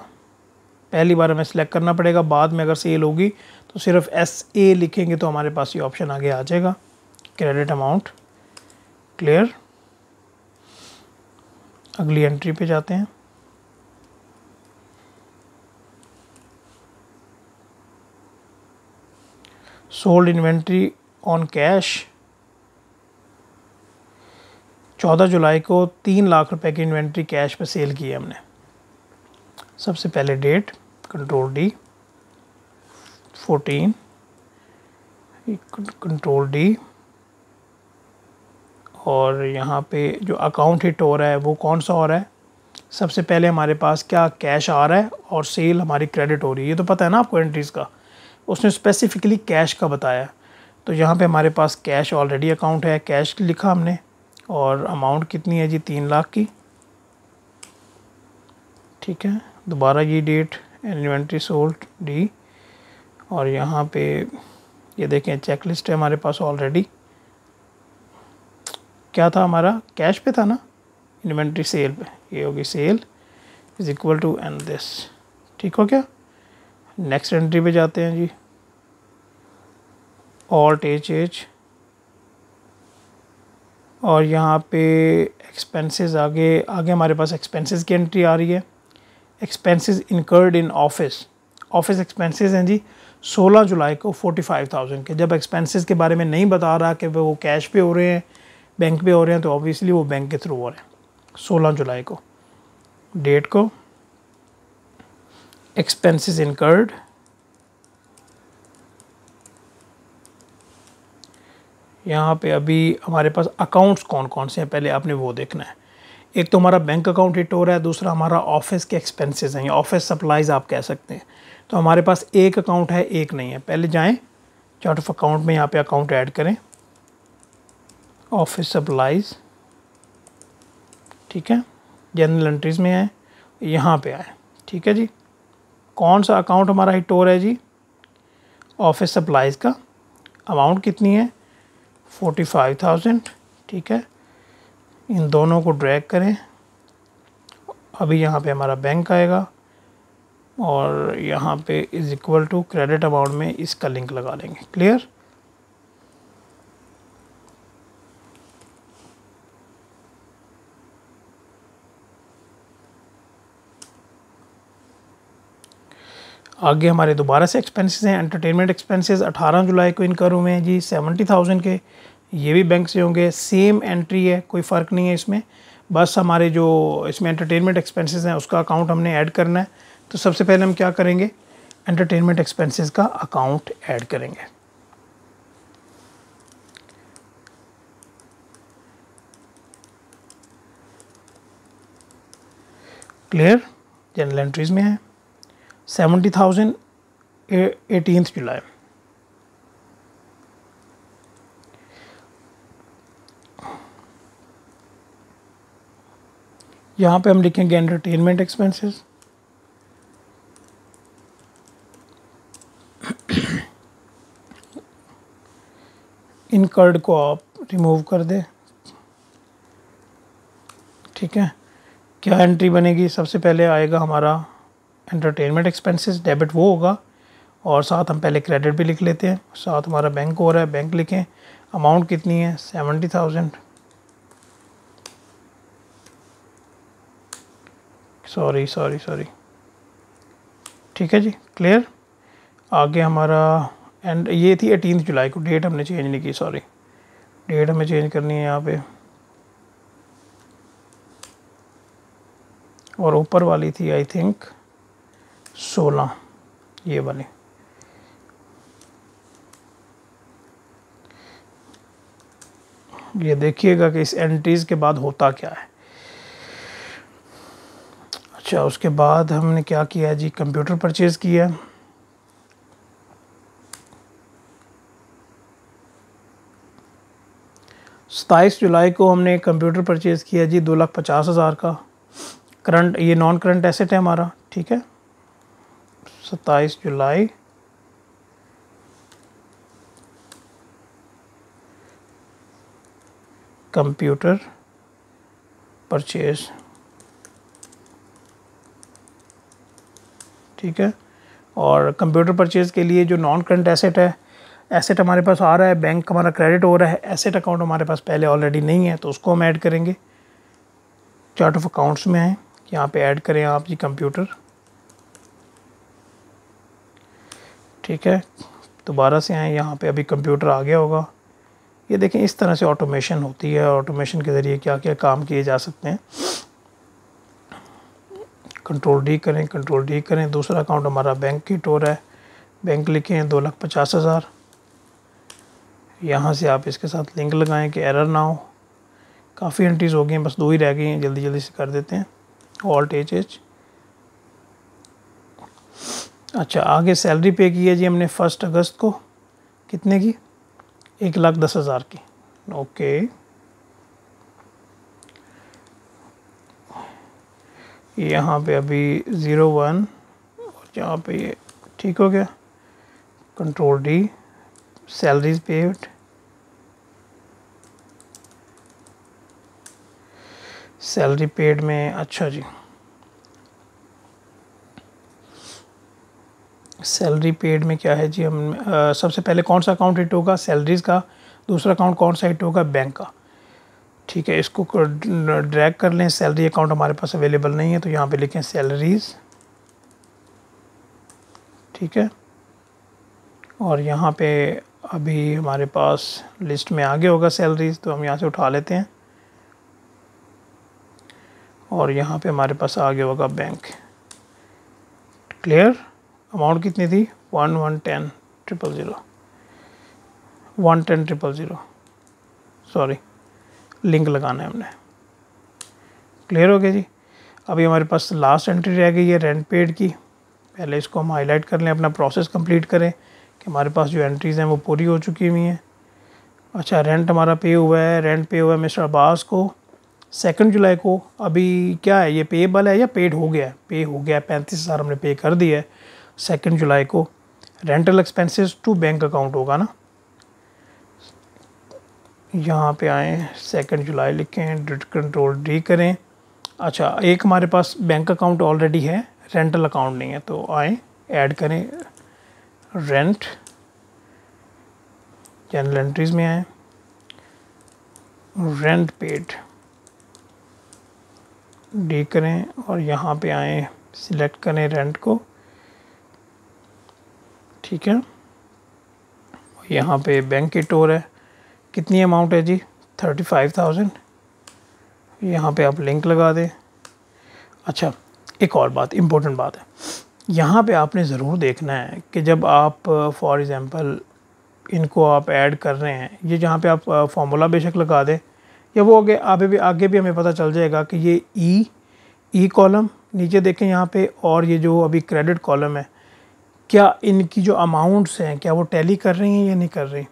S1: पहली बार हमें सेलेक्ट करना पड़ेगा बाद में अगर सेल होगी तो सिर्फ एस ए लिखेंगे तो हमारे पास ये ऑप्शन आगे आ जाएगा क्रेडिट अमाउंट क्लियर अगली एंट्री पे जाते हैं sold inventory on cash 14 July को तीन लाख रुपए की इन्वेंट्री कैश पर सेल की है हमने सबसे पहले date control D 14 control D और यहाँ पे जो अकाउंट हिट हो रहा है वो कौन सा हो रहा है सबसे पहले हमारे पास क्या कैश आ रहा है और सेल हमारी क्रेडिट हो रही है ये तो पता है ना आपको एंट्रीज़ का उसने स्पेसिफ़िकली कैश का बताया तो यहाँ पे हमारे पास कैश ऑलरेडी अकाउंट है कैश लिखा हमने और अमाउंट कितनी है जी तीन लाख की ठीक है दोबारा ये डेट इन्वेंट्री सोल्ट डी और यहाँ पे ये देखें चेक लिस्ट है हमारे पास ऑलरेडी क्या था हमारा कैश पे था ना इन्वेंट्री सेल पे ये होगी sale is equal to and this ठीक हो क्या नेक्स्ट एंट्री पे जाते हैं जी ऑल्ट एच एच और यहाँ पे एक्सपेंसेस आगे आगे हमारे पास एक्सपेंसेस की एंट्री आ रही है expenses incurred in office office expenses हैं जी 16 जुलाई को 45,000 के जब एक्सपेंसेस के बारे में नहीं बता रहा कि वो कैश पे हो रहे हैं बैंक पे हो रहे हैं तो ऑब्वियसली वो बैंक के थ्रू हो रहे हैं सोलह जुलाई को डेट को एक्सपेंसिस इनकर्ड यहाँ पे अभी हमारे पास अकाउंट्स कौन कौन से हैं पहले आपने वो देखना है एक तो हमारा बैंक अकाउंट हिट हो रहा है दूसरा हमारा ऑफिस के एक्सपेंसेस हैं या ऑफिस सप्लाइज आप कह सकते हैं तो हमारे पास एक अकाउंट है एक नहीं है पहले जाएँ चार्ट ऑफ अकाउंट में यहाँ पे अकाउंट ऐड करें ऑफिस सप्लाइज ठीक है जनरल एंट्रीज में आए यहाँ पर आए ठीक है जी कौन सा अकाउंट हमारा हिट हो रहा है जी ऑफिस सप्लाइज का अमाउंट कितनी है फोर्टी फाइव थाउजेंड ठीक है इन दोनों को ड्रैग करें अभी यहाँ पे हमारा बैंक आएगा और यहाँ पे is equal to credit amount में इसका लिंक लगा लेंगे क्लियर आगे हमारे दोबारा से एक्सपेंसेस हैं एंटरटेनमेंट एक्सपेंसेस 18 जुलाई को इनकर हुए हैं जी सेवेंटी थाउजेंड के ये भी बैंक से होंगे सेम एंट्री है कोई फ़र्क नहीं है इसमें बस हमारे जो इसमें एंटरटेनमेंट एक्सपेंसेस हैं उसका अकाउंट हमने ऐड करना है तो सबसे पहले हम क्या करेंगे एंटरटेनमेंट एक्सपेंसिस का अकाउंट ऐड करेंगे क्लियर जनरल एंट्रीज में है सेवेंटी थाउजेंड एटीनथ जुलाई यहाँ पे हम लिखेंगे एंटरटेनमेंट एक्सपेंसेस इनकर्ड को आप रिमूव कर दें ठीक है क्या एंट्री बनेगी सबसे पहले आएगा हमारा एंटरटेनमेंट एक्सपेंसेस डेबिट वो होगा और साथ हम पहले क्रेडिट भी लिख लेते हैं साथ हमारा बैंक हो रहा है बैंक लिखें अमाउंट कितनी है seventy thousand sorry sorry sorry ठीक है जी क्लियर आगे हमारा एंड ये थी एटीन जुलाई को डेट हमने चेंज नहीं की सॉरी डेट हमें चेंज करनी है यहाँ पे और ऊपर वाली थी आई थिंक सोलह ये वाले ये देखिएगा कि इस एंट्रीज के बाद होता क्या है अच्छा उसके बाद हमने क्या किया जी कंप्यूटर परचेज़ किया सताईस जुलाई को हमने कंप्यूटर परचेज़ किया जी दो लाख पचास हज़ार का करंट ये नॉन करंट एसेट है हमारा ठीक है सत्ताईस जुलाई कंप्यूटर परचेज ठीक है और कंप्यूटर परचेज़ के लिए जो नॉन करंट एसेट है एसेट हमारे पास आ रहा है बैंक हमारा क्रेडिट हो रहा है एसेट अकाउंट हमारे पास पहले ऑलरेडी नहीं है तो उसको हम ऐड करेंगे चार्ट ऑफ अकाउंट्स में है यहाँ पे ऐड करें आप जी कंप्यूटर ठीक है दोबारा से आएँ यहाँ पे अभी कंप्यूटर आ गया होगा ये देखें इस तरह से ऑटोमेशन होती है ऑटोमेशन के ज़रिए क्या क्या काम किए जा सकते हैं कंट्रोल डी करें कंट्रोल डी करें दूसरा अकाउंट हमारा बैंक की टोर है बैंक लिखें दो लाख पचास हज़ार यहाँ से आप इसके साथ लिंक लगाएं कि एरर ना हो काफ़ी एंट्रीज हो गई हैं बस दो ही रह गई हैं जल्दी जल्दी से कर देते हैं ऑल्ट एच एच अच्छा आगे सैलरी पे की है जी हमने फर्स्ट अगस्त को कितने की एक लाख दस हज़ार की ओके यहाँ पे अभी ज़ीरो वन और यहाँ पे ये ठीक हो गया control D salaries paid salary paid में अच्छा जी सैलरी पेड में क्या है जी हम आ, सबसे पहले कौन सा अकाउंट हिट होगा सैलरीज़ का दूसरा अकाउंट कौन सा हिट होगा बैंक का ठीक है इसको ड्रैग कर लें सैलरी अकाउंट हमारे पास अवेलेबल नहीं है तो यहाँ पे लिखें सैलरीज़ ठीक है और यहाँ पे अभी हमारे पास लिस्ट में आगे होगा सैलरीज़ तो हम यहाँ से उठा लेते हैं और यहाँ पे हमारे पास आगे होगा बैंक क्लियर अमाउंट कितनी थी one one ten triple zero one ten triple zero sorry link लगाना है हमने क्लियर हो गया जी अभी हमारे पास लास्ट एंट्री रह गई है रेंट पेड की पहले इसको हम हाईलाइट कर लें अपना प्रोसेस कंप्लीट करें कि हमारे पास जो एंट्रीज़ हैं वो पूरी हो चुकी हुई हैं अच्छा रेंट हमारा पे हुआ है रेंट पे हुआ है मिस्टर अब्बास को सेकेंड जुलाई को अभी क्या है ये पेबल है या पेड हो गया है पे हो गया है पैंतीस हज़ार हमने पे कर दिया है सेकेंड जुलाई को rental expenses to bank account होगा ना यहाँ पे आए सेकेंड जुलाई लिखें कंट्रोल डी करें अच्छा एक हमारे पास बैंक अकाउंट ऑलरेडी है रेंटल अकाउंट नहीं है तो आए ऐड करें रेंट जनरल एंट्रीज में आए रेंट पेड डी करें और यहाँ पे आए सिलेक्ट करें रेंट को ठीक है यहाँ पे बैंक की टोर है कितनी अमाउंट है जी थर्टी फाइव थाउजेंड यहाँ पर आप लिंक लगा दें अच्छा एक और बात इम्पोर्टेंट बात है यहाँ पे आपने ज़रूर देखना है कि जब आप फॉर एग्ज़ाम्पल इनको आप ऐड कर रहे हैं ये जहाँ पे आप फार्मूला बेशक लगा दें या वो आगे आगे भी आगे भी हमें पता चल जाएगा कि ये ई ई कॉलम नीचे देखें यहाँ पे और ये जो अभी क्रेडिट कॉलम है क्या इनकी जो अमाउंट्स हैं क्या वो टैली कर रही हैं या नहीं कर रही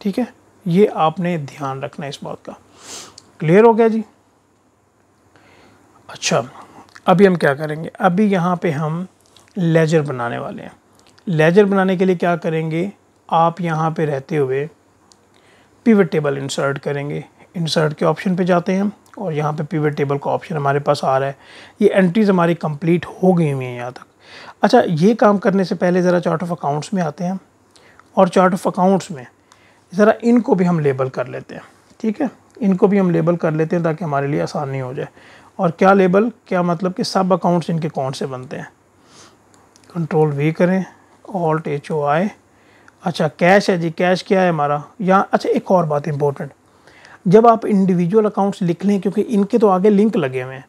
S1: ठीक है ये आपने ध्यान रखना इस बात का क्लियर हो गया जी अच्छा अभी हम क्या करेंगे अभी यहाँ पे हम लेजर बनाने वाले हैं लेजर बनाने के लिए क्या करेंगे आप यहाँ पे रहते हुए पिवट टेबल इंसर्ट करेंगे इंसर्ट के ऑप्शन पे जाते हैं और यहाँ पे पीवेट टेबल का ऑप्शन हमारे पास आ रहा है ये एंट्रीज़ हमारी कंप्लीट हो गई हुई हैं यहाँ तक अच्छा ये काम करने से पहले ज़रा चार्ट ऑफ अकाउंट्स में आते हैं और चार्ट ऑफ अकाउंट्स में ज़रा इनको भी हम लेबल कर लेते हैं ठीक है इनको भी हम लेबल कर लेते हैं ताकि हमारे लिए आसानी हो जाए और क्या लेबल क्या मतलब कि सब अकाउंट्स इनके कौन से बनते हैं कंट्रोल वी करें ऑल्ट एच ओ आए अच्छा कैश है जी कैश क्या है हमारा यहाँ अच्छा एक और बात इम्पोर्टेंट जब आप इंडिविजुअल अकाउंट्स लिख लें क्योंकि इनके तो आगे लिंक लगे हुए हैं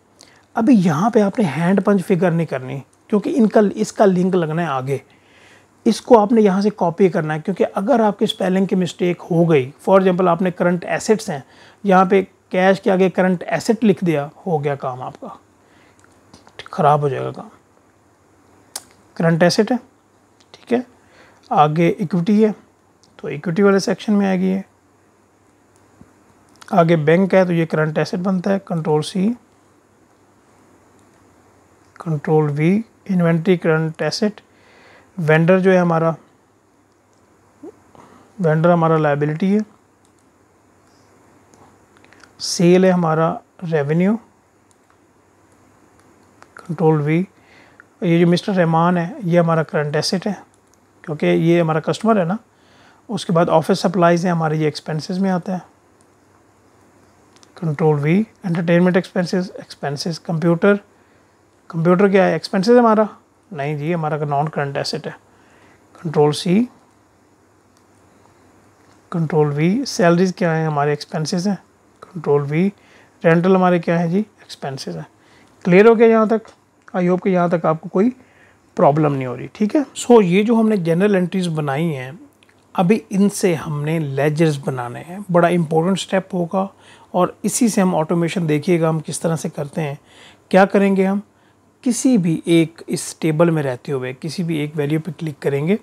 S1: अभी यहाँ पे आपने हैंड पंच फिगर नहीं करनी क्योंकि इनका इसका लिंक लगना है आगे इसको आपने यहाँ से कॉपी करना है क्योंकि अगर आपकी स्पेलिंग की मिस्टेक हो गई फॉर एग्जांपल आपने करंट एसेट्स हैं यहाँ पे कैश के आगे करंट एसेट लिख दिया हो गया काम आपका ख़राब हो जाएगा काम करंट एसेट है ठीक है आगे इक्विटी है तो इक्विटी वाले सेक्शन में आएगी है आगे बैंक है तो ये करंट एसेट बनता है control C control V inventory current asset vendor जो है हमारा वेंडर हमारा लाइबिलिटी है सेल है हमारा रेवेन्यू कंट्रोल वी ये जो मिस्टर रहमान है ये हमारा करंट एसेट है क्योंकि ये हमारा कस्टमर है ना उसके बाद ऑफिस सप्लाइज है हमारे ये एक्सपेंसेस में आता है control V entertainment expenses expenses computer computer क्या है एक्सपेंसिस हमारा नहीं जी हमारा नॉन करंट एसेट है control C control V salaries क्या है हमारे एक्सपेंसेस हैं कंट्रोल वी रेंटल हमारे क्या है जी एक्सपेंसेस हैं क्लियर हो गया यहाँ तक आई होप कि यहाँ तक आपको कोई प्रॉब्लम नहीं हो रही ठीक है सो so, ये जो हमने जनरल एंट्रीज बनाई हैं अभी इनसे हमने लेजर्स बनाने हैं बड़ा इंपॉर्टेंट स्टेप होगा और इसी से हम ऑटोमेशन देखिएगा हम किस तरह से करते हैं क्या करेंगे हम किसी भी एक इस टेबल में रहते हुए किसी भी एक वैल्यू पे क्लिक करेंगे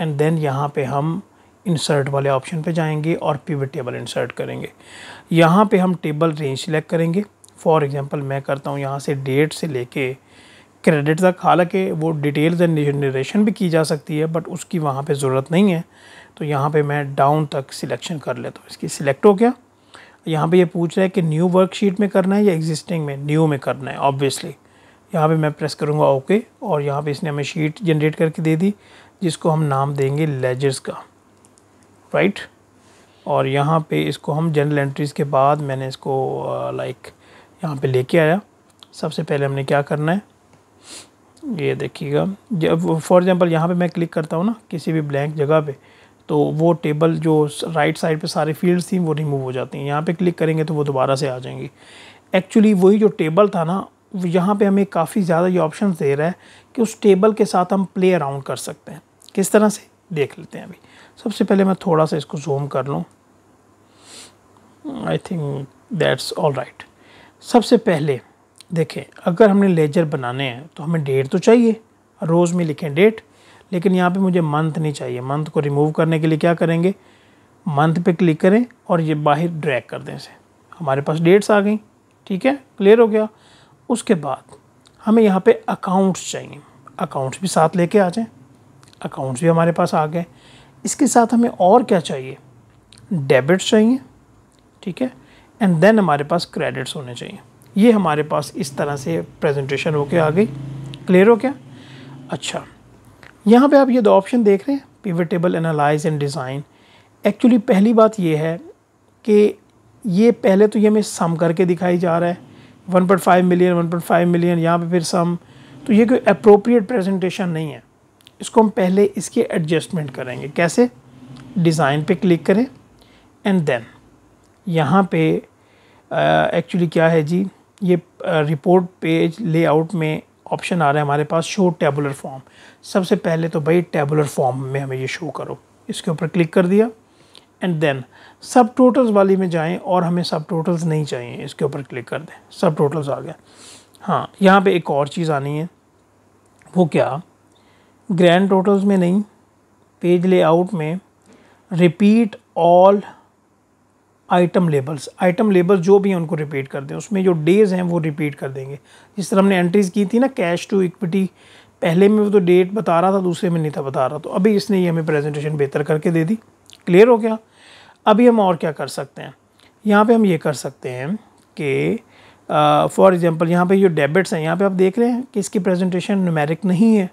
S1: एंड देन यहाँ पे हम इंसर्ट वाले ऑप्शन पे जाएंगे और पिवट टेबल इंसर्ट करेंगे यहाँ पे हम टेबल रेंज सिलेक्ट करेंगे फॉर एग्जांपल मैं करता हूँ यहाँ से डेट से लेके क्रेडिट तक हालांकि वो डिटेल्स एंड जनरेशन भी की जा सकती है बट उसकी वहाँ पर ज़रूरत नहीं है तो यहाँ पर मैं डाउन तक सिलेक्शन कर लेता हूँ इसकी सिलेक्ट हो गया यहाँ पर ये यह पूछ रहा है कि न्यू वर्कशीट में करना है या एग्जिस्टिंग में न्यू में करना है ऑब्वियसली यहाँ पे मैं प्रेस करूँगा ओके और यहाँ पे इसने हमें शीट जनरेट करके दे दी जिसको हम नाम देंगे लेजर्स का राइट और यहाँ पे इसको हम जनरल एंट्रीज़ के बाद मैंने इसको लाइक यहाँ पे लेके आया सबसे पहले हमने क्या करना है ये देखिएगा जब फॉर एग्ज़ाम्पल यहाँ पे मैं क्लिक करता हूँ ना किसी भी ब्लैंक जगह पे तो वो टेबल जो राइट साइड पे सारे फील्ड्स थी वो रिमूव हो जाती हैं यहाँ पे क्लिक करेंगे तो वो दोबारा से आ जाएंगी एक्चुअली वही जो टेबल था ना यहाँ पे हमें काफ़ी ज़्यादा ये ऑप्शन दे रहा है कि उस टेबल के साथ हम प्ले अराउंड कर सकते हैं किस तरह से देख लेते हैं अभी सबसे पहले मैं थोड़ा सा इसको जूम कर लूँ I think that's all right सबसे पहले देखें अगर हमने लेजर बनाने हैं तो हमें डेट तो चाहिए रोज़ में लिखें डेट लेकिन यहाँ पे मुझे मंथ नहीं चाहिए मंथ को रिमूव करने के लिए क्या करेंगे मंथ पे क्लिक करें और ये बाहर ड्रैग कर दें इसे हमारे पास डेट्स आ गई ठीक है क्लियर हो गया उसके बाद हमें यहाँ पे अकाउंट्स चाहिए अकाउंट्स भी साथ लेके आ जाएं अकाउंट्स भी हमारे पास आ गए इसके साथ हमें और क्या चाहिए डेबिट्स चाहिए ठीक है एंड देन हमारे पास क्रेडिट्स होने चाहिए ये हमारे पास इस तरह से प्रेजेंटेशन होके आ गई क्लियर हो क्या अच्छा यहाँ पे आप ये दो ऑप्शन देख रहे हैं pivot table analyze and design actually पहली बात ये है कि ये पहले तो ये हमें सम करके दिखाई जा रहा है 1.5 मिलियन 1.5 मिलियन यहाँ पे फिर सम तो ये कोई अप्रोप्रिएट प्रेजेंटेशन नहीं है इसको हम पहले इसके एडजस्टमेंट करेंगे कैसे डिज़ाइन पे क्लिक करें एंड देन यहाँ पे एक्चुअली क्या है जी ये रिपोर्ट पेज लेआउट में ऑप्शन आ रहा है हमारे पास शो टेबुलर फॉर्म सबसे पहले तो भाई टेबुलर फॉर्म में हमें ये शो करो इसके ऊपर क्लिक कर दिया एंड देन सब टोटल्स वाली में जाएं और हमें सब टोटल्स नहीं चाहिए इसके ऊपर क्लिक कर दें सब टोटल्स आ गया हाँ यहाँ पे एक और चीज़ आनी है वो क्या ग्रैंड टोटल्स में नहीं पेज लेआउट में repeat all item labels item labels जो भी हैं उनको रिपीट कर दें उसमें जो डेज़ हैं वो रिपीट कर देंगे जिस तरह हमने एंट्रीज़ की थी ना कैश टू इक्विटी पहले में वो तो डेट बता रहा था दूसरे में नहीं था बता रहा तो अभी इसने ये हमें प्रेजेंटेशन बेहतर करके दे दी क्लियर हो गया अभी हम और क्या कर सकते हैं यहाँ पे हम ये कर सकते हैं कि फॉर एग्ज़ाम्पल यहाँ पे जो डेबिट्स हैं यहाँ पे आप देख रहे हैं कि इसकी प्रेजेंटेशन नुमेरिक नहीं है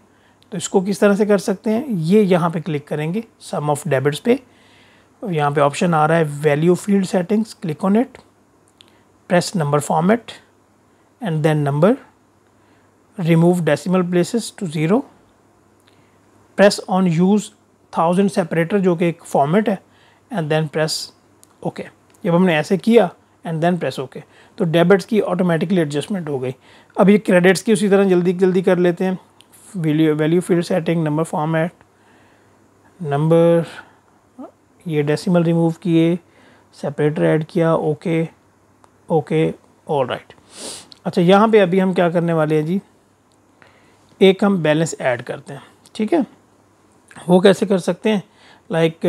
S1: तो इसको किस तरह से कर सकते हैं ये यहाँ पे क्लिक करेंगे सम ऑफ डेबिट्स पे यहाँ पे ऑप्शन आ रहा है value field settings click on it press number format and then number remove decimal places to zero press on use thousand separator जो कि एक फॉर्मेट है एंड देन प्रेस ओके जब हमने ऐसे किया एंड देन प्रेस ओके तो debits की ऑटोमेटिकली एडजस्टमेंट हो गई अब ये क्रेडिट्स की उसी तरह जल्दी जल्दी कर लेते हैं value value field setting number format number ये डेसिमल रिमूव किए सेपरेटर ऐड किया ओके ओके ऑल राइट अच्छा यहाँ पे अभी हम क्या करने वाले हैं जी एक हम बैलेंस ऐड करते हैं ठीक है वो कैसे कर सकते हैं लाइक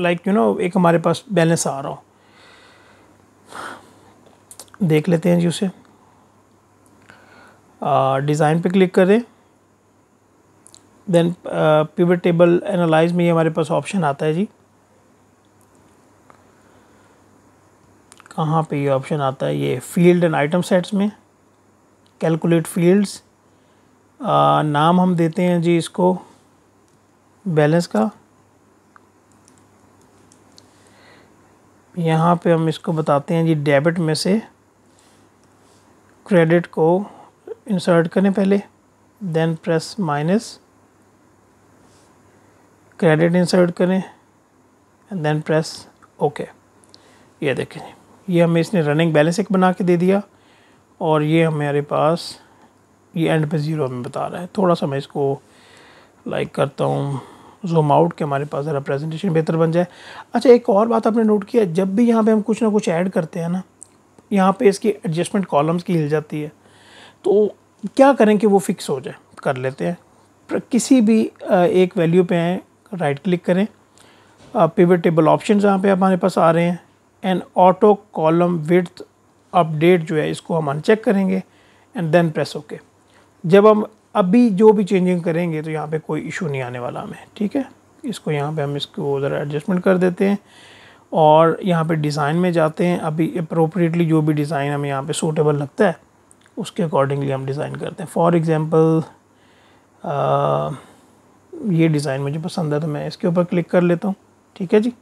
S1: लाइक यू नो एक हमारे पास बैलेंस आ रहा हो देख लेते हैं जी उसे डिज़ाइन पे क्लिक करें देन पिवट टेबल एनालाइज में ये हमारे पास ऑप्शन आता है जी कहाँ पे ये ऑप्शन आता है ये फील्ड एंड आइटम सेट्स में कैलकुलेट फील्ड्स नाम हम देते हैं जी इसको बैलेंस का यहाँ पे हम इसको बताते हैं जी डेबिट में से क्रेडिट को इंसर्ट करें पहले then press minus credit insert करें एंड देन प्रेस ओके ये देखें ये हमें इसने रनिंग बैलेंस एक बना के दे दिया और ये हमारे पास ये एंड पे ज़ीरो हमें बता रहा है थोड़ा सा मैं इसको लाइक करता हूँ जूम आउट के हमारे पास ज़रा प्रेजेंटेशन बेहतर बन जाए अच्छा एक और बात आपने नोट किया जब भी यहाँ पे हम कुछ ना कुछ ऐड करते हैं ना यहाँ पे इसकी एडजस्टमेंट कॉलम्स की हिल जाती है तो क्या करें कि वो फिक्स हो जाए कर लेते हैं किसी भी एक वैल्यू पे आए राइट क्लिक करें पिवट टेबल ऑप्शन यहाँ पर हमारे पास आ रहे हैं and auto column with update जो है इसको हम अनचेक करेंगे एंड देन प्रेस ओके जब हम अभी जो भी चेंजिंग करेंगे तो यहाँ पे कोई इशू नहीं आने वाला हमें ठीक है इसको यहाँ पे हम इसको ज़रा एडजस्टमेंट कर देते हैं और यहाँ पे डिज़ाइन में जाते हैं अभी अप्रोप्रिएटली जो भी डिज़ाइन हमें यहाँ पे सूटेबल लगता है उसके अकॉर्डिंगली हम डिज़ाइन करते हैं फॉर एग्ज़ाम्पल ये डिज़ाइन मुझे पसंद है तो मैं इसके ऊपर क्लिक कर लेता हूँ ठीक है जी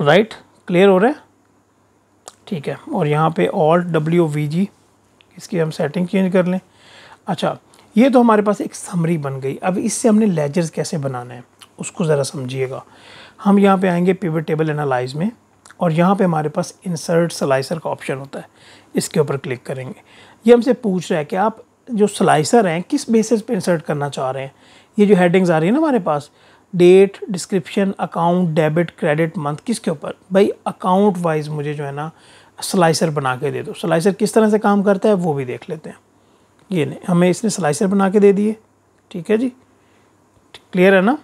S1: राइट क्लियर हो रहा है ठीक है और यहाँ पर ऑल डब्ल्यू वी जी इसकी हम सेटिंग चेंज कर लें अच्छा ये तो हमारे पास एक समरी बन गई अब इससे हमने लेजर्स कैसे बनाना है उसको ज़रा समझिएगा हम यहाँ पे आएंगे पिवट टेबल एनालाइज में और यहाँ पे हमारे पास इंसर्ट स्लाइसर का ऑप्शन होता है इसके ऊपर क्लिक करेंगे ये हमसे पूछ रहा है कि आप जो स्लाइसर हैं किस बेसिस पे इंसर्ट करना चाह रहे हैं ये जो हेडिंग्स आ रही है ना हमारे पास date description account debit credit month किसके ऊपर भाई अकाउंट वाइज मुझे जो है ना स्लाइसर बना के दे दो स्लाइसर किस तरह से काम करता है वो भी देख लेते हैं ये नहीं हमें इसने स्लाइसर बना के दे दिए ठीक है जी क्लियर है ना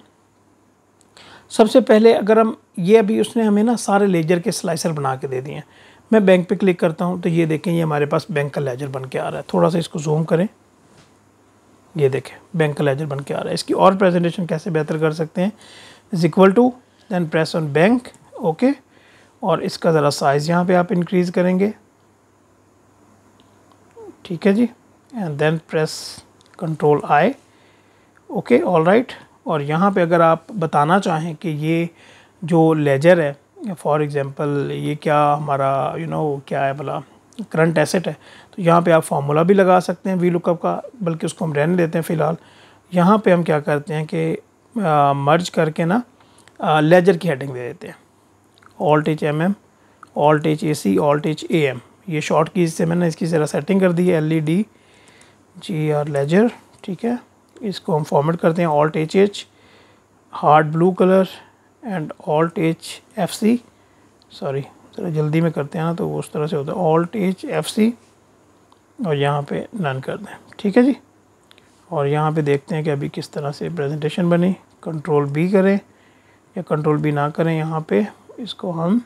S1: सबसे पहले अगर हम ये अभी उसने हमें ना सारे लेजर के स्लाइसर बना के दे दिए हैं मैं बैंक पे क्लिक करता हूँ तो ये देखें ये हमारे पास बैंक का लेजर बन के आ रहा है थोड़ा सा इसको जूम करें ये देखें बैंक का लेजर बन के आ रहा है इसकी और प्रेजेंटेशन कैसे बेहतर कर सकते हैं is equal to than press on bank okay और इसका ज़रा साइज़ यहाँ पे आप इंक्रीज़ करेंगे ठीक है जी and then press control I okay all right और यहाँ पे अगर आप बताना चाहें कि ये जो लेजर है फॉर एग्ज़ाम्पल ये क्या हमारा यू you नो know, क्या है भला करंट एसेट है तो यहाँ पे आप फार्मूला भी लगा सकते हैं वी लुकअप का बल्कि उसको हम रहने देते हैं फ़िलहाल यहाँ पे हम क्या करते हैं कि मर्ज करके ना लेजर की हेडिंग दे देते हैं alt H M M alt H A C alt H A M ये शॉर्ट की से मैंने इसकी ज़रा सेटिंग कर दी है L E D G R ledger ठीक है इसको हम फॉर्मेट करते हैं alt H H hard blue colour and alt H F C sorry ज़रा जल्दी में करते हैं ना तो वो उस तरह से होता है ऑल्ट एच एफ सी और यहाँ पे नन कर दें ठीक है जी और यहाँ पे देखते हैं कि अभी किस तरह से प्रेजेंटेशन बने कंट्रोल बी करें या कंट्रोल बी ना करें यहाँ पे इसको हम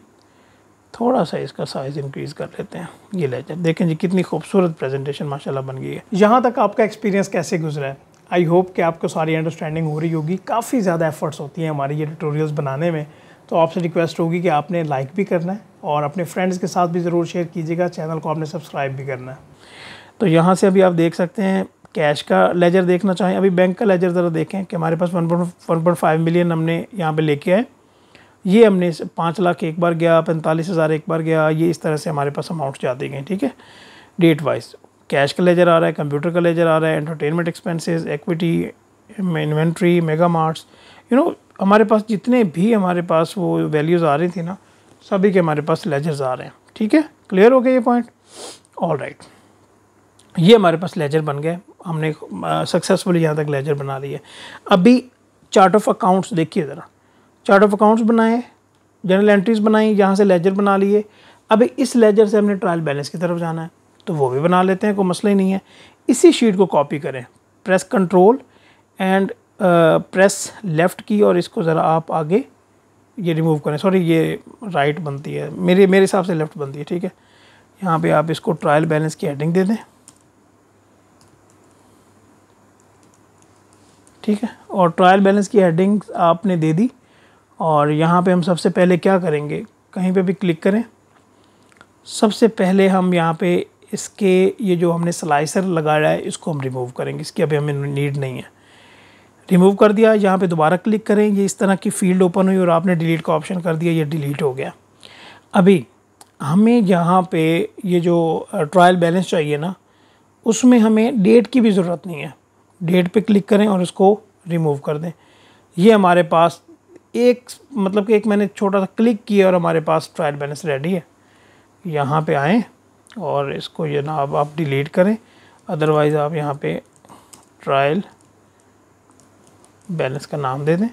S1: थोड़ा सा इसका साइज़ इंक्रीज़ कर लेते हैं ये ले जाए देखें जी कितनी खूबसूरत प्रेजेंटेशन माशाल्लाह बन गई है यहाँ तक आपका एक्सपीरियंस कैसे गुजरा है आई होप कि आपको सारी अंडरस्टैंडिंग हो रही होगी काफ़ी ज़्यादा एफर्ट्स होती हैं हमारे ये ट्यूटोरियल्स बनाने में तो आपसे रिक्वेस्ट होगी कि आपने लाइक भी करना है और अपने फ्रेंड्स के साथ भी ज़रूर शेयर कीजिएगा चैनल को आपने सब्सक्राइब भी करना है तो यहाँ से अभी आप देख सकते हैं कैश का लेजर देखना चाहें अभी बैंक का लेजर ज़रा देखें कि हमारे पास वन पॉइंट मिलियन हमने यहाँ पर लेके आए ये हमने पाँच लाख एक बार गया पैंतालीस हज़ार एक बार गया ये इस तरह से हमारे पास अमाउंट जाती गए ठीक है डेट वाइज कैश का लेजर आ रहा है कंप्यूटर का लेजर आ रहा है entertainment expenses equity inventory mega marts you know हमारे पास जितने भी हमारे पास वो वैल्यूज़ आ रही थी ना सभी के हमारे पास लेजर्स आ रहे हैं ठीक है क्लियर हो गया ये पॉइंट ऑल राइट ये हमारे पास लेजर बन गए हमने सक्सेसफुली यहाँ तक लेजर बना लिया है अभी चार्ट ऑफ अकाउंट्स देखिए ज़रा चार्ट ऑफ अकाउंट्स बनाए जनरल एंट्रीज बनाई यहाँ से लेजर बना लिए अब इस लेजर से हमने ट्रायल बैलेंस की तरफ जाना है तो वो भी बना लेते हैं कोई मसला ही नहीं है इसी शीट को कॉपी करें press control and press left key और इसको ज़रा आप आगे ये रिमूव करें सॉरी ये राइट बनती है मेरे मेरे हिसाब से लेफ़्ट बनती है ठीक है यहाँ पे आप इसको ट्रायल बैलेंस की हेडिंग दे दें ठीक है और ट्रायल बैलेंस की हेडिंग आपने दे दी और यहाँ पे हम सबसे पहले क्या करेंगे कहीं पे भी क्लिक करें सबसे पहले हम यहाँ पे इसके ये जो हमने स्लाइसर लगाया है इसको हम रिमूव करेंगे इसकी अभी हमें नीड नहीं है रिमूव कर दिया यहाँ पे दोबारा क्लिक करें ये इस तरह की फ़ील्ड ओपन हुई और आपने डिलीट का ऑप्शन कर दिया ये डिलीट हो गया अभी हमें यहाँ पे ये जो ट्रायल बैलेंस चाहिए ना उसमें हमें डेट की भी ज़रूरत नहीं है डेट पे क्लिक करें और इसको रिमूव कर दें ये हमारे पास एक मतलब कि एक मैंने छोटा सा क्लिक किया और हमारे पास ट्रायल बैलेंस रेडी है यहाँ पे आएँ और इसको अब आप डिलीट करें अदरवाइज़ आप यहाँ पे ट्रायल बैलेंस का नाम दे दें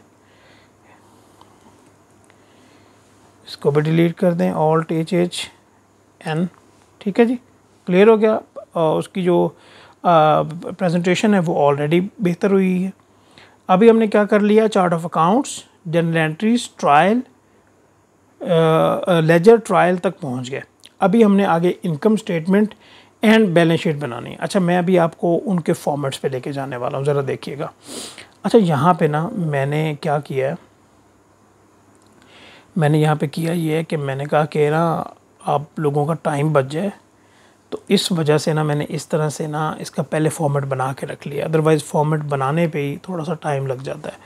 S1: इसको भी डिलीट कर दें ऑल्ट एच एच एन ठीक है जी क्लियर हो गया और उसकी जो प्रेजेंटेशन है वो ऑलरेडी बेहतर हुई है अभी हमने क्या कर लिया chart of accounts journal entries trial ledger trial तक पहुंच गए अभी हमने आगे income statement and balance sheet बनानी है अच्छा मैं अभी आपको उनके फॉर्मेट्स पे लेके जाने वाला हूँ ज़रा देखिएगा अच्छा यहाँ पे ना मैंने क्या किया है मैंने यहाँ पे किया ये कि मैंने कहा कि ना आप लोगों का टाइम बच जाए तो इस वजह से ना मैंने इस तरह से ना इसका पहले फॉर्मेट बना के रख लिया अदरवाइज़ फॉर्मेट बनाने पर ही थोड़ा सा टाइम लग जाता है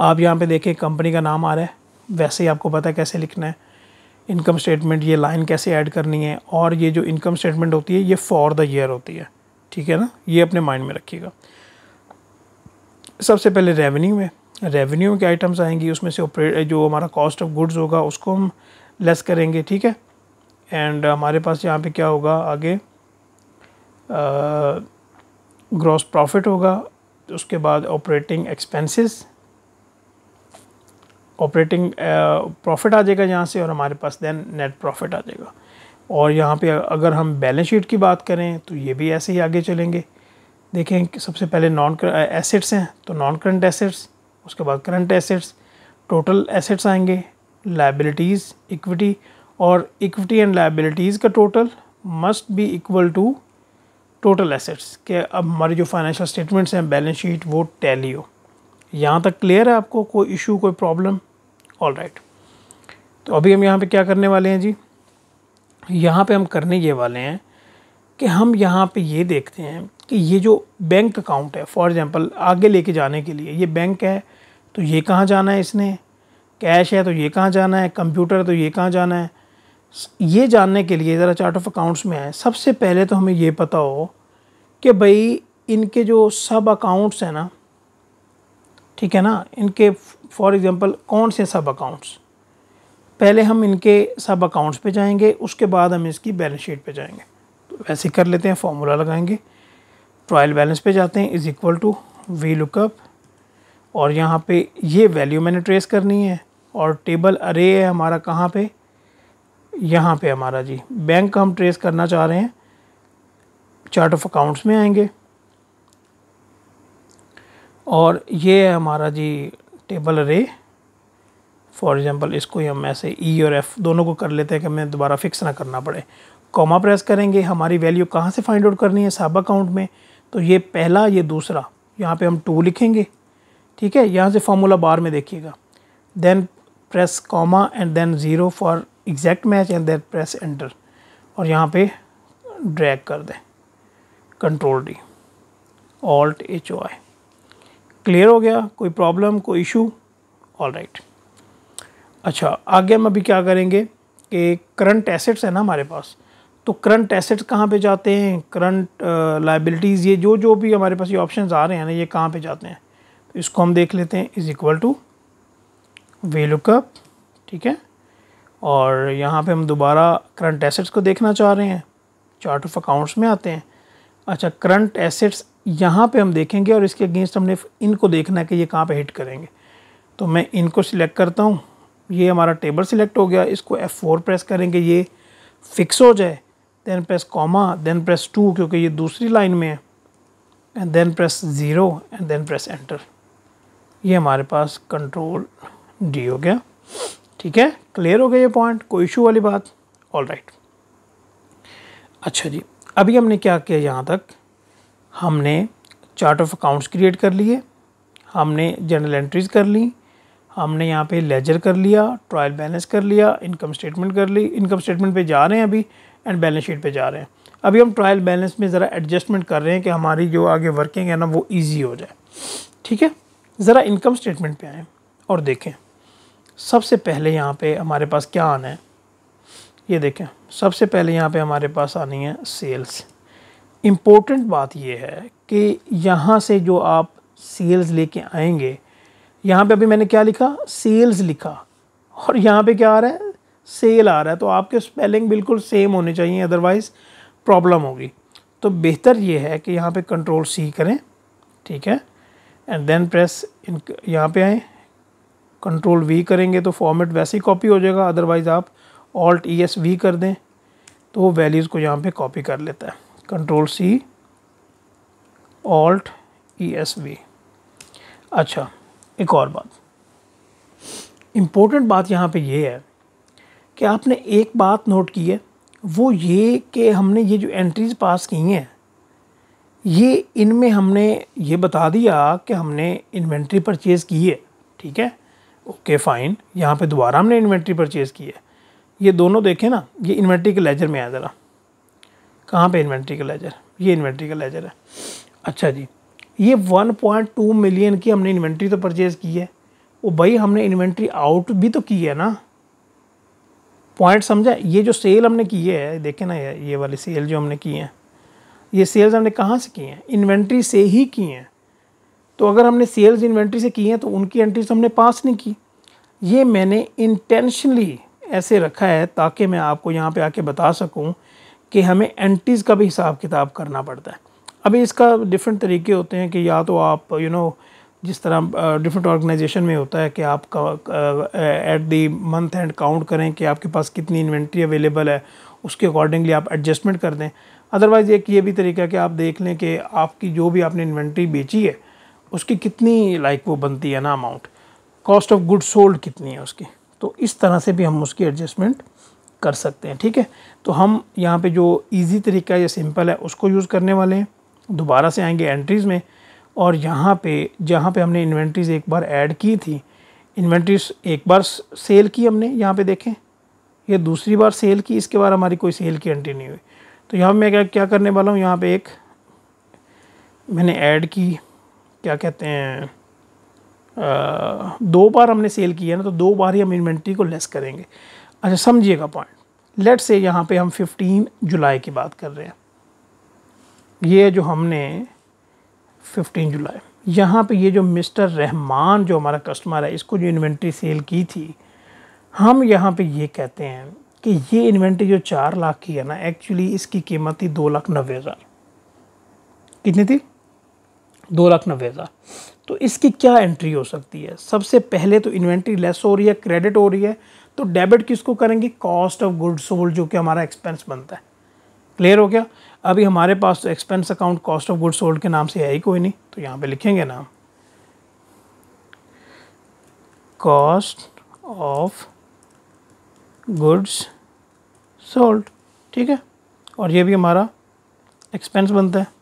S1: आप यहाँ पे देखें कंपनी का नाम आ रहा है वैसे ही आपको पता है कैसे लिखना है इनकम स्टेटमेंट ये लाइन कैसे ऐड करनी है और ये जो इनकम स्टेटमेंट होती है ये फॉर द ईयर होती है ठीक है ना ये अपने माइंड में रखिएगा सबसे पहले रेवेन्यू में रेवेन्यू में क्या आइटम्स आएंगी उसमें से ऑपरेट जो हमारा कॉस्ट ऑफ गुड्स होगा उसको हम लेस करेंगे ठीक है एंड हमारे पास यहाँ पे क्या होगा आगे ग्रॉस प्रॉफिट होगा उसके बाद operating expenses operating profit uh, आ जाएगा यहाँ से और हमारे पास देन नेट प्रॉफिट आ जाएगा और यहाँ पे अगर हम बैलेंस शीट की बात करें तो ये भी ऐसे ही आगे चलेंगे देखें कि सबसे पहले नॉन एसेट्स uh, हैं तो नॉन करंट एसेट्स उसके बाद करंट एसेट्स टोटल एसेट्स आएंगे लाइबिलिटीज़ इक्विटी और इक्विटी एंड लाइबिलिटीज़ का total must be equal to total assets के अब हमारे जो फाइनेंशियल स्टेटमेंट्स हैं बैलेंस शीट वो टैली हो यहाँ तक क्लियर है आपको कोई इशू कोई प्रॉब्लम ऑल राइट तो अभी हम यहाँ पे क्या करने वाले हैं जी यहाँ पे हम करने ये वाले हैं कि हम यहाँ पे ये देखते हैं कि ये जो बैंक अकाउंट है फॉर एग्ज़ाम्पल आगे लेके जाने के लिए ये बैंक है तो ये कहाँ जाना है इसने कैश है तो ये कहाँ जाना है कंप्यूटर है तो ये कहाँ जाना है ये जानने के लिए ज़रा चार्ट ऑफ अकाउंट्स में आए सबसे पहले तो हमें ये पता हो कि भाई इनके जो सब अकाउंट्स हैं ना ठीक है ना इनके फॉर एग्ज़ाम्पल कौन से सब अकाउंट्स पहले हम इनके सब अकाउंट्स पे जाएंगे उसके बाद हम इसकी बैलेंस शीट पे जाएंगे तो वैसे कर लेते हैं फार्मूला लगाएंगे ट्रायल बैलेंस पे जाते हैं is equal to V lookup और यहाँ पे ये वैल्यू मैंने ट्रेस करनी है और टेबल अरे है हमारा कहाँ पे यहाँ पे हमारा जी बैंक का हम ट्रेस करना चाह रहे हैं चार्ट ऑफ अकाउंट्स में आएंगे और ये है हमारा जी टेबल रे फॉर एग्जांपल इसको ही हम ऐसे ई e और एफ दोनों को कर लेते हैं कि हमें दोबारा फिक्स ना करना पड़े कॉमा प्रेस करेंगे हमारी वैल्यू कहाँ से फाइंड आउट करनी है सब अकाउंट में तो ये पहला ये दूसरा यहाँ पे हम टू लिखेंगे ठीक है यहाँ से फार्मूला बार में देखिएगा then press comma and then zero for exact match and then press enter और यहाँ पे ड्रैग कर दें control D alt H O I clear हो गया कोई प्रॉब्लम कोई इशू ऑल राइट अच्छा आगे हम अभी क्या करेंगे कि करंट एसेट्स है ना हमारे पास तो करंट एसेट्स कहाँ पे जाते हैं करंट लाइबिलिटीज़ ये जो जो भी हमारे पास ये ऑप्शंस आ रहे हैं ना ये कहाँ पे जाते हैं तो इसको हम देख लेते हैं is equal to V lookup ठीक है और यहाँ पे हम दोबारा करंट एसेट्स को देखना चाह रहे हैं चार्ट ऑफ अकाउंट्स में आते हैं अच्छा करंट एसेट्स यहाँ पे हम देखेंगे और इसके अगेंस्ट हमने इनको देखना है कि ये कहाँ पे हिट करेंगे तो मैं इनको सिलेक्ट करता हूँ ये हमारा टेबल सिलेक्ट हो गया इसको F4 प्रेस करेंगे ये फिक्स हो जाए then press comma then press two क्योंकि ये दूसरी लाइन में है and then press zero and then press enter ये हमारे पास कंट्रोल डी हो गया ठीक है क्लियर हो गया ये पॉइंट कोई इशू वाली बात ऑल राइट अच्छा जी अभी हमने क्या किया यहाँ तक हमने चार्ट ऑफ अकाउंट्स क्रिएट कर लिए हमने जनरल एंट्रीज कर ली हमने यहाँ पे लेजर कर लिया ट्रायल बैलेंस कर लिया इनकम स्टेटमेंट कर ली इनकम स्टेटमेंट पे जा रहे हैं अभी एंड बैलेंस शीट पे जा रहे हैं अभी हम ट्रायल बैलेंस में ज़रा एडजस्टमेंट कर रहे हैं कि हमारी जो आगे वर्किंग है ना वो ईजी हो जाए ठीक है ज़रा इनकम स्टेटमेंट पर आएँ और देखें सबसे पहले यहाँ पर हमारे पास क्या आना है ये देखें सबसे पहले यहाँ पर हमारे पास आनी है सेल्स इम्पोर्टेंट बात यह है कि यहाँ से जो आप सेल्स लेके आएंगे यहाँ पे अभी मैंने क्या लिखा सेल्स लिखा और यहाँ पे क्या आ रहा है सेल आ रहा है तो आपके स्पेलिंग बिल्कुल सेम होने चाहिए अदरवाइज़ प्रॉब्लम होगी तो बेहतर ये है कि यहाँ पे कंट्रोल सी करें ठीक है एंड देन प्रेस इन यहाँ पर आएँ कंट्रोल वी करेंगे तो फॉर्मेट वैसे ही कॉपी हो जाएगा अदरवाइज़ आप ऑल्ट ई एस वी कर दें तो वो वैल्यूज़ को यहाँ पे कॉपी कर लेता है control C alt E S V अच्छा एक और बात इम्पोर्टेंट बात यहाँ पे ये है कि आपने एक बात नोट की है वो ये कि हमने ये जो एंट्रीज पास की हैं ये इनमें हमने ये बता दिया कि हमने इन्वेंट्री परचेज़ की है ठीक है ओके फ़ाइन यहाँ पे दोबारा हमने इन्वेंट्री परचेज़ की है ये दोनों देखें ना ये इन्वेंट्री के लेजर में आया ज़रा कहाँ पे इन्वेंट्री का लेजर ये इन्वेंट्री का लेजर है अच्छा जी ये 1.2 मिलियन की हमने इन्वेंट्री तो परचेज़ की है वो भाई हमने इन्वेंट्री आउट भी तो की है ना पॉइंट समझा ये जो सेल हमने की है देखे ना ये वाली सेल जो हमने की है ये सेल्स हमने कहाँ से की हैं इन्वेंट्री से ही की हैं तो अगर हमने सेल्स इन्वेंट्री से की हैं तो उनकी एंट्री तो हमने पास नहीं की ये मैंने इंटेंशनली ऐसे रखा है ताकि मैं आपको यहाँ पे आके बता सकूँ कि हमें एंट्रीज़ का भी हिसाब किताब करना पड़ता है अभी इसका डिफरेंट तरीके होते हैं कि या तो आप यू you नो know, जिस तरह डिफरेंट ऑर्गेनाइजेशन में होता है कि आप at the month end count करें कि आपके पास कितनी इन्वेंट्री अवेलेबल है उसके अकॉर्डिंगली आप एडजस्टमेंट कर दें अदरवाइज़ एक ये भी तरीका है कि आप देख लें कि आपकी जो भी आपने इन्वेंट्री बेची है उसकी कितनी लाइक like, वो बनती है ना amount cost of good sold कितनी है उसकी तो इस तरह से भी हम उसकी एडजस्टमेंट कर सकते हैं ठीक है तो हम यहाँ पे जो इजी तरीका है या सिंपल है उसको यूज़ करने वाले हैं दोबारा से आएंगे एंट्रीज़ में और यहाँ पे जहाँ पे हमने इन्वेंट्रीज़ एक बार ऐड की थी इन्वेंट्रीज एक बार सेल की हमने यहाँ पे देखें ये दूसरी बार सेल की इसके बाद हमारी कोई सेल की एंट्री नहीं हुई तो यहाँ मैं क्या क्या करने वाला हूँ यहाँ पर एक मैंने ऐड की क्या कहते हैं आ, दो बार हमने सेल की है ना तो दो बार ही हम इन्वेंट्री को लेस करेंगे अच्छा समझिएगा पॉइंट लेट से यहाँ पे हम 15 जुलाई की बात कर रहे हैं ये जो हमने 15 जुलाई यहाँ पे ये जो मिस्टर रहमान जो हमारा कस्टमर है इसको जो इन्वेंट्री सेल की थी हम यहाँ पे ये कहते हैं कि ये इन्वेंट्री जो चार लाख की है ना एक्चुअली इसकी कीमत थी दो लाख नब्बे हज़ार कितनी थी दो लाख नब्बे हज़ार तो इसकी क्या एंट्री हो सकती है सबसे पहले तो इन्वेंट्री लेस हो रही है क्रेडिट हो रही है तो डेबिट किसको करेंगे कॉस्ट ऑफ गुड सोल्ड जो कि हमारा एक्सपेंस बनता है क्लियर हो गया अभी हमारे पास तो expense account cost of good sold के नाम से है ही कोई नहीं तो यहाँ पे लिखेंगे नाम कॉस्ट ऑफ गुड्स सोल्ड ठीक है और ये भी हमारा एक्सपेंस बनता है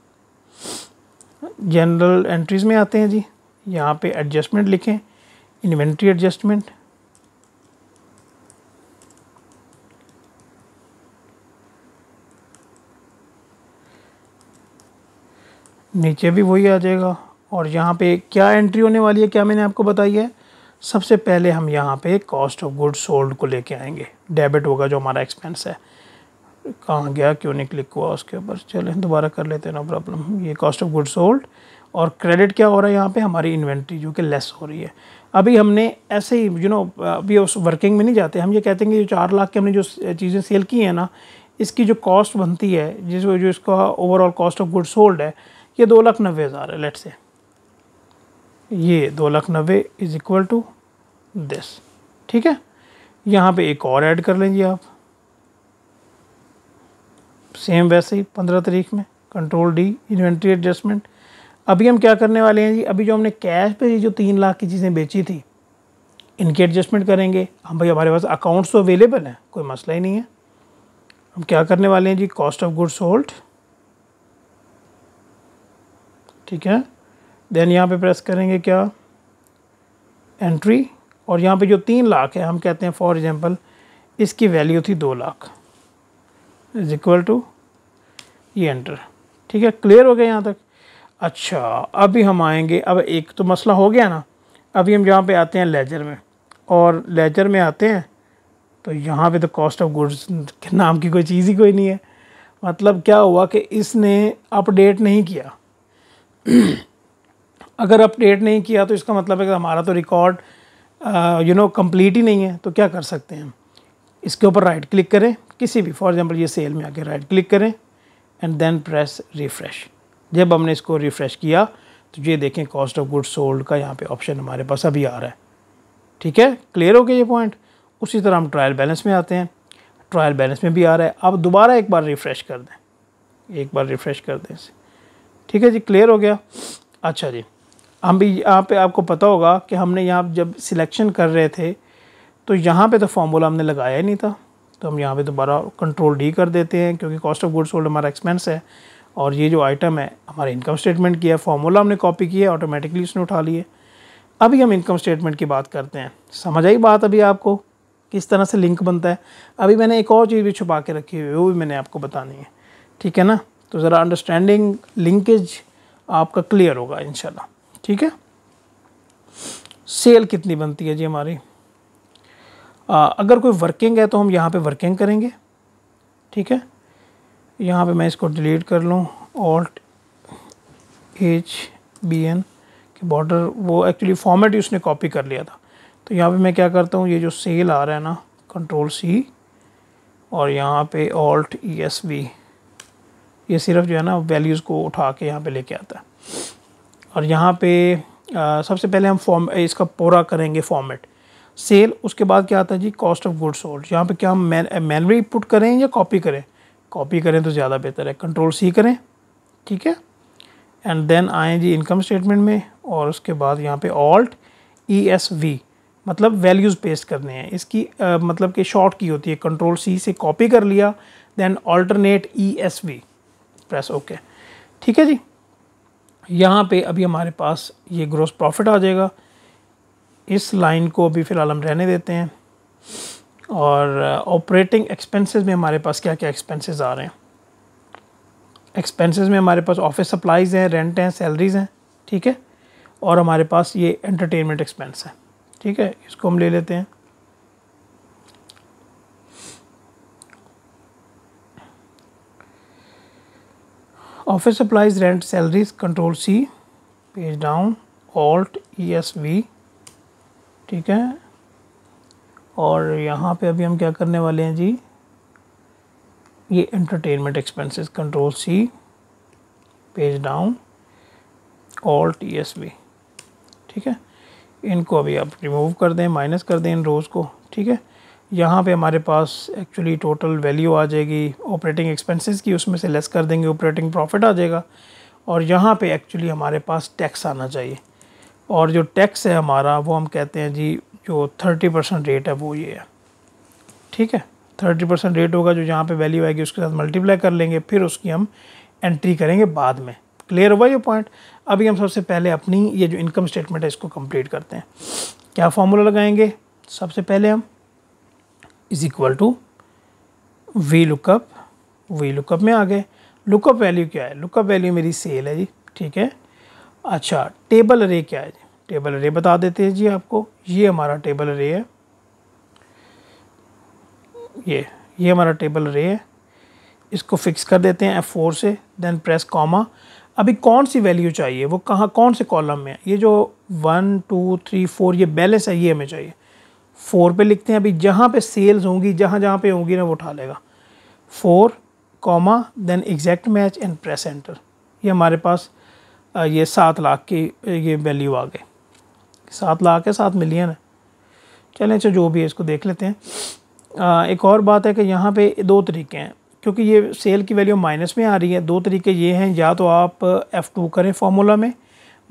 S1: जनरल एंट्रीज़ में आते हैं जी यहाँ पे एडजस्टमेंट लिखें इन्वेंट्री एडजस्टमेंट नीचे भी वही आ जाएगा और यहाँ पे क्या एंट्री होने वाली है क्या मैंने आपको बताई है सबसे पहले हम यहाँ पे कॉस्ट ऑफ गुड सोल्ड को लेके आएंगे डेबिट होगा जो हमारा एक्सपेंस है कहाँ गया क्यों नहीं क्लिक हुआ उसके ऊपर चलें दोबारा कर लेते हैं नो प्रॉब्लम ये कॉस्ट ऑफ गुड सोल्ड और क्रेडिट क्या हो रहा है यहाँ पे हमारी इन्वेंट्री जो कि लेस हो रही है अभी हमने ऐसे ही यू नो अभी उस वर्किंग में नहीं जाते हम ये कहते हैं कि जो चार लाख की हमने जो चीज़ें सेल की हैं ना इसकी जो कॉस्ट बनती है जिस जो इसका overall cost of good sold है ये दो लाख नब्बे हज़ार है लेट से ये दो लाख नब्बे इज़ इक्वल टू दिस ठीक है यहाँ पे एक और ऐड कर लेंगे आप सेम वैसे ही पंद्रह तारीख में कंट्रोल डी इन्वेंट्री एडजस्टमेंट अभी हम क्या करने वाले हैं जी अभी जो हमने कैश पे जो तीन लाख की चीज़ें बेची थी इनके एडजस्टमेंट करेंगे हम हाँ भाई हमारे पास अकाउंट्स तो अवेलेबल हैं कोई मसला ही नहीं है हम क्या करने वाले हैं जी कॉस्ट ऑफ गुड्स होल्ड ठीक है देन यहाँ पे प्रेस करेंगे क्या एंट्री और यहाँ पे जो तीन लाख है हम कहते हैं फॉर एग्जांपल इसकी वैल्यू थी दो लाख इज इक्वल टू ये एंटर ठीक है क्लियर हो गया यहाँ तक अच्छा अभी हम आएंगे अब एक तो मसला हो गया ना अभी हम यहाँ पे आते हैं लेजर में और लेजर में आते हैं तो यहाँ पे तो कॉस्ट ऑफ गुड्स के नाम की कोई चीज़ ही कोई नहीं है मतलब क्या हुआ कि इसने अपडेट नहीं किया अगर अपडेट नहीं किया तो इसका मतलब है कि हमारा तो रिकॉर्ड यू नो कंप्लीट ही नहीं है तो क्या कर सकते हैं इसके ऊपर राइट क्लिक करें किसी भी फॉर एग्जांपल ये सेल में आके राइट क्लिक करें एंड देन प्रेस रिफ़्रेश जब हमने इसको रिफ़्रेश किया तो ये देखें कॉस्ट ऑफ गुड सोल्ड का यहाँ पे ऑप्शन हमारे पास अभी आ रहा है ठीक है क्लियर हो गया ये पॉइंट उसी तरह हम ट्रायल बैलेंस में आते हैं ट्रायल बैलेंस में भी आ रहा है आप दोबारा एक बार रिफ़्रेश कर दें एक बार रिफ़्रेश कर दें इसे ठीक है जी क्लियर हो गया अच्छा जी हम भी यहाँ पे आपको पता होगा कि हमने यहाँ जब सिलेक्शन कर रहे थे तो यहाँ पे तो फार्मूला हमने लगाया ही नहीं था तो हम यहाँ पे दोबारा कंट्रोल डी कर देते हैं क्योंकि कॉस्ट ऑफ गुड्स सोल्ड हमारा एक्सपेंस है और ये जो आइटम है हमारे इनकम स्टेटमेंट की है फार्मूला हमने कॉपी किया ऑटोमेटिकली उसने उठा लिए अभी हम इनकम स्टेटमेंट की बात करते हैं समझ आई बात अभी आपको किस तरह से लिंक बनता है अभी मैंने एक और चीज़ भी छुपा के रखी हुई है वो भी मैंने आपको बतानी है ठीक है ना तो ज़रा अंडरस्टैंडिंग लिंकेज आपका क्लियर होगा इन ठीक है सेल कितनी बनती है जी हमारी आ, अगर कोई वर्किंग है तो हम यहाँ पे वर्किंग करेंगे ठीक है यहाँ पे मैं इसको डिलीट कर लूँ alt H B N K border वो एक्चुअली फॉर्मेट ही उसने कॉपी कर लिया था तो यहाँ पे मैं क्या करता हूँ ये जो सेल आ रहा है ना कंट्रोल सी और यहाँ पे ऑल्ट ई एस बी ये सिर्फ जो है ना वैल्यूज़ को उठा के यहाँ पे लेके आता है और यहाँ पे आ, सबसे पहले हम फॉर्म इसका पूरा करेंगे फॉर्मेट सेल उसके बाद क्या आता है जी कॉस्ट ऑफ गुड्स सोल्ड यहाँ पे क्या हम मैन पुट करें या कॉपी करें कॉपी करें तो ज़्यादा बेहतर है कंट्रोल सी करें ठीक है एंड देन आएँ जी इनकम स्टेटमेंट में और उसके बाद यहाँ पर ऑल्ट ई एस वी मतलब वैल्यूज़ पेस्ट करने हैं इसकी आ, मतलब कि शॉर्ट की होती है कंट्रोल सी से कॉपी कर लिया then alternate E S V press okay ठीक है जी यहाँ पे अभी हमारे पास ये ग्रोस प्रॉफिट आ जाएगा इस लाइन को अभी फ़िलहाल हम रहने देते हैं और ऑपरेटिंग uh, एक्सपेंसेस में हमारे पास क्या क्या एक्सपेंसेस आ रहे हैं एक्सपेंसेस में हमारे पास ऑफिस सप्लाइज़ हैं रेंट हैं सैलरीज़ हैं ठीक है और हमारे पास ये एंटरटेनमेंट एक्सपेंस है ठीक है इसको हम ले लेते हैं office supplies rent salaries control c page down alt E S V ठीक है और यहाँ पे अभी हम क्या करने वाले हैं जी ये entertainment expenses control C page down alt E S V ठीक है इनको अभी आप रिमूव कर दें माइनस कर दें इन रोज़ को ठीक है यहाँ पे हमारे पास एक्चुअली टोटल वैल्यू आ जाएगी ऑपरेटिंग एक्सपेंसेस की उसमें से लेस कर देंगे ऑपरेटिंग प्रॉफिट आ जाएगा और यहाँ पे एक्चुअली हमारे पास टैक्स आना चाहिए और जो टैक्स है हमारा वो हम कहते हैं जी जो थर्टी परसेंट रेट है वो ये है ठीक है थर्टी परसेंट रेट होगा जो यहाँ पे वैल्यू आएगी उसके साथ मल्टीप्लाई कर लेंगे फिर उसकी हम एंट्री करेंगे बाद में क्लियर हुआ ये पॉइंट अभी हम सबसे पहले अपनी ये जो इनकम स्टेटमेंट है इसको कम्प्लीट करते हैं क्या फार्मूला लगाएंगे सबसे पहले हम is equal to V lookup V lookup में आ गए लुकअप वैल्यू क्या है लुकअप वैल्यू मेरी सेल है जी ठीक है अच्छा टेबल रे क्या है जी टेबल रे बता देते हैं जी आपको ये हमारा टेबल रे है ये ये हमारा टेबल रे है इसको फिक्स कर देते हैं एफ फोर से देन प्रेस कॉमा अभी कौन सी वैल्यू चाहिए वो कहाँ कौन से कॉलम में है ये जो वन टू थ्री फोर ये बैलेंस है ये हमें चाहिए फोर पे लिखते हैं अभी जहाँ पे सेल्स होंगी जहाँ जहाँ पे होंगी ना वो उठा लेगा four comma then exact match and press enter ये हमारे पास ये सात लाख की ये वैल्यू आ गई सात लाख है सात मिलियन है चलें अच्छा जो भी है इसको देख लेते हैं आ, एक और बात है कि यहाँ पे दो तरीके हैं क्योंकि ये सेल की वैल्यू माइनस में आ रही है दो तरीके ये हैं या तो आप एफ़ टू करें फार्मूला में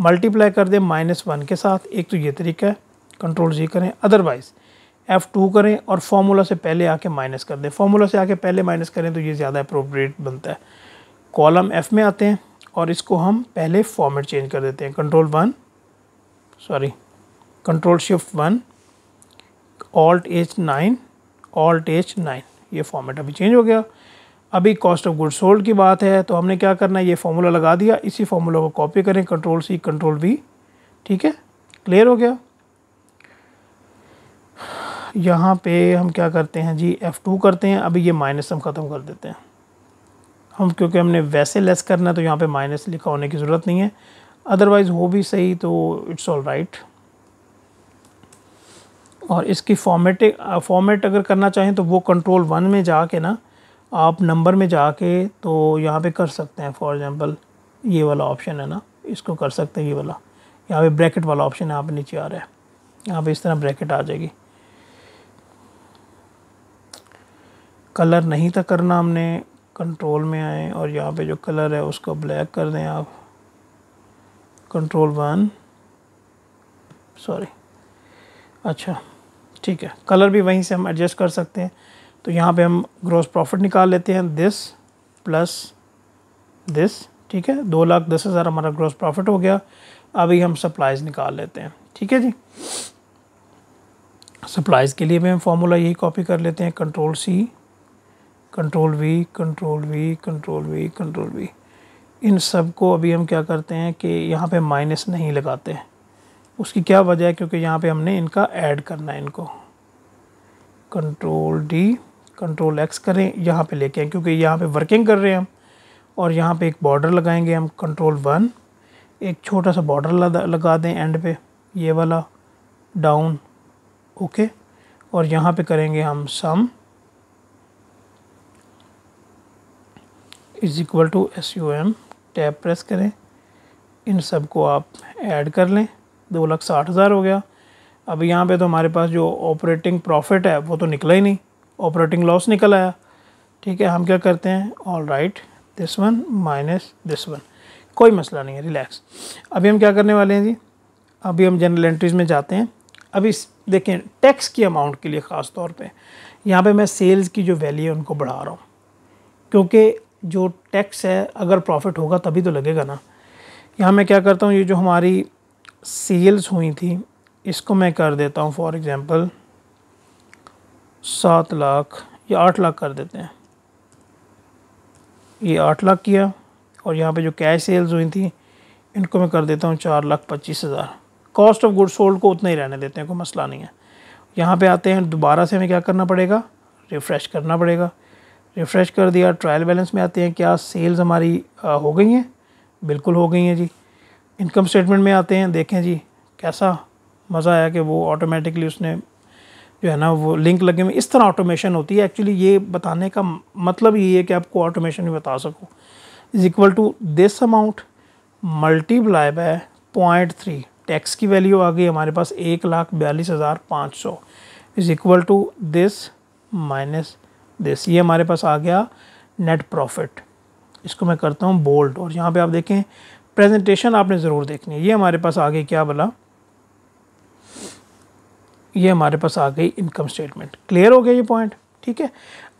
S1: मल्टीप्लाई कर दें माइनस वन के साथ एक तो ये तरीका है कंट्रोल जी करें अदरवाइज़ एफ़ टू करें और फार्मूला से पहले आके माइनस कर दें फार्मूला से आके पहले माइनस करें तो ये ज़्यादा अप्रोप्रिएट बनता है कॉलम एफ़ में आते हैं और इसको हम पहले फॉर्मेट चेंज कर देते हैं control one sorry control shift one alt H nine alt H nine ये फॉर्मेट अभी चेंज हो गया अभी कॉस्ट ऑफ गुड सोल्ड की बात है तो हमने क्या करना है ये फार्मूला लगा दिया इसी फार्मूला को कॉपी करें कंट्रोल सी कंट्रोल वी ठीक है क्लियर हो गया यहाँ पे हम क्या करते हैं जी एफ़ टू करते हैं अभी ये माइनस हम ख़त्म कर देते हैं हम क्योंकि हमने वैसे लेस करना है तो यहाँ पे माइनस लिखा होने की ज़रूरत नहीं है अदरवाइज़ हो भी सही तो इट्स ऑल राइट और इसकी फॉर्मेट फॉर्मेट अगर करना चाहें तो वो कंट्रोल वन में के ना आप नंबर में के तो यहाँ पर कर सकते हैं फॉर एग्ज़ाम्पल ये वाला ऑप्शन है ना इसको कर सकते हैं ये वाला यहाँ पे ब्रैकेट वाला ऑप्शन है आप नीचे आ रहा है यहाँ पे इस तरह ब्रैकेट आ जाएगी कलर नहीं था करना हमने कंट्रोल में आए और यहाँ पे जो कलर है उसको ब्लैक कर दें आप कंट्रोल वन सॉरी अच्छा ठीक है कलर भी वहीं से हम एडजस्ट कर सकते हैं तो यहाँ पे हम ग्रोस प्रॉफिट निकाल लेते हैं दिस प्लस दिस ठीक है दो लाख दस हज़ार हमारा ग्रोस प्रॉफिट हो गया अभी हम सप्लाइज निकाल लेते हैं ठीक है जी सप्लाइज के लिए भी हम फॉर्मूला यही कॉपी कर लेते हैं control C control V control V control V control V इन सब को अभी हम क्या करते हैं कि यहाँ पे माइनस नहीं लगाते हैं उसकी क्या वजह है क्योंकि यहाँ पे हमने इनका ऐड करना है इनको कंट्रोल डी कंट्रोल एक्स करें यहाँ पे लेके आए क्योंकि यहाँ पे वर्किंग कर रहे हैं हम और यहाँ पे एक बॉर्डर लगाएंगे हम कंट्रोल वन एक छोटा सा बॉर्डर लगा दें एंड पे ये वाला डाउन ओके और यहाँ पे करेंगे हम sum is equal to S U M tab press करें इन सब को आप ऐड कर लें दो लाख साठ हज़ार हो गया अब यहाँ पे तो हमारे पास जो ऑपरेटिंग प्रॉफिट है वो तो निकला ही नहीं ऑपरेटिंग लॉस निकल आया ठीक है हम क्या करते हैं all right this one minus this one कोई मसला नहीं है रिलैक्स अभी हम क्या करने वाले हैं जी अभी हम जनरल एंट्रीज में जाते हैं अभी देखें टैक्स की अमाउंट के लिए ख़ास तौर पे यहाँ पे मैं सेल्स की जो वैल्यू है उनको बढ़ा रहा हूँ क्योंकि जो टैक्स है अगर प्रॉफिट होगा तभी तो लगेगा ना यहाँ मैं क्या करता हूँ ये जो हमारी सेल्स हुई थी इसको मैं कर देता हूँ फॉर एग्ज़ाम्पल सात लाख या आठ लाख कर देते हैं ये आठ लाख किया और यहाँ पे जो कैश सेल्स हुई थी इनको मैं कर देता हूँ चार लाख पच्चीस हज़ार कॉस्ट ऑफ गुड सोल्ड को उतना ही रहने देते हैं कोई मसला नहीं है यहाँ पे आते हैं दोबारा से हमें क्या करना पड़ेगा रिफ़्रेश करना पड़ेगा रिफ़्रेश कर दिया ट्रायल बैलेंस में आते हैं क्या सेल्स हमारी आ, हो गई हैं बिल्कुल हो गई हैं जी इनकम स्टेटमेंट में आते हैं देखें जी कैसा मज़ा आया कि वो ऑटोमेटिकली उसने जो है ना वो लिंक लगे हुए इस तरह ऑटोमेशन होती है एक्चुअली ये बताने का मतलब ये है कि आपको ऑटोमेशन भी बता सको is equal to this amount multiply by point three tax की वैल्यू आ गई हमारे पास एक लाख बयालीस हज़ार पाँच सौ is equal to this minus this ये हमारे पास आ गया नेट प्रॉफिट इसको मैं करता हूँ बोल्ड और यहाँ पे आप देखें प्रेजेंटेशन आपने ज़रूर देखनी है ये हमारे पास आ गई क्या बोला ये हमारे पास आ गई इनकम स्टेटमेंट क्लियर हो गया ये पॉइंट ठीक है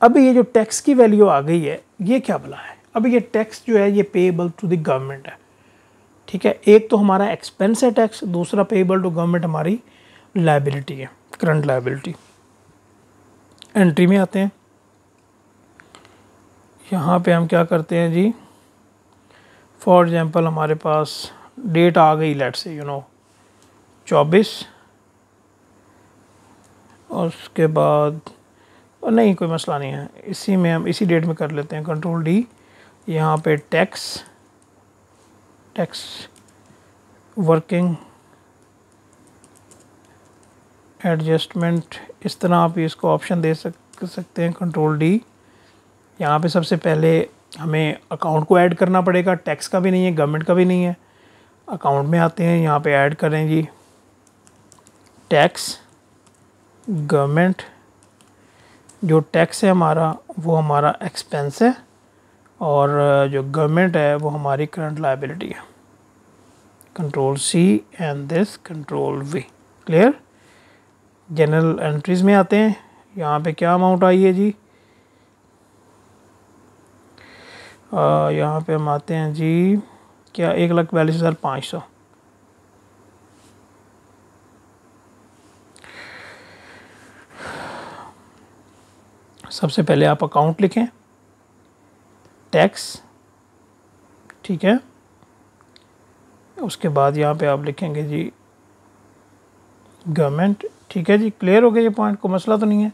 S1: अभी ये जो टैक्स की वैल्यू आ गई है ये क्या बोला है अभी ये टैक्स जो है ये पेएबल टू द गवर्नमेंट है ठीक है एक तो हमारा एक्सपेंस है टैक्स दूसरा पेएबल टू गवर्नमेंट हमारी लाइबिलिटी है करंट लाइबिलिटी एंट्री में आते हैं यहाँ पे हम क्या करते हैं जी फॉर एग्ज़ाम्पल हमारे पास डेट आ गई लेट से यू नो चौबीस और उसके बाद और नहीं कोई मसला नहीं है इसी में हम इसी डेट में कर लेते हैं कंट्रोल डी यहाँ पे टैक्स टैक्स वर्किंग एडजस्टमेंट इस तरह आप इसको ऑप्शन दे सक सकते हैं कंट्रोल डी यहाँ पे सबसे पहले हमें अकाउंट को ऐड करना पड़ेगा टैक्स का भी नहीं है गवर्नमेंट का भी नहीं है अकाउंट में आते हैं यहाँ पे ऐड करें जी टैक्स गवर्नमेंट जो टैक्स है हमारा वो हमारा एक्सपेंस है और जो गवर्नमेंट है वो हमारी करंट लाइबिलिटी है control C and this control V clear general entries में आते हैं यहाँ पे क्या अमाउंट आई है जी यहाँ पे हम आते हैं जी क्या एक लाख बयालीस हज़ार पाँच सौ सबसे पहले आप अकाउंट लिखें टैक्स ठीक है उसके बाद यहाँ पे आप लिखेंगे जी गवर्नमेंट ठीक है जी क्लियर हो गया ये पॉइंट को मसला तो नहीं है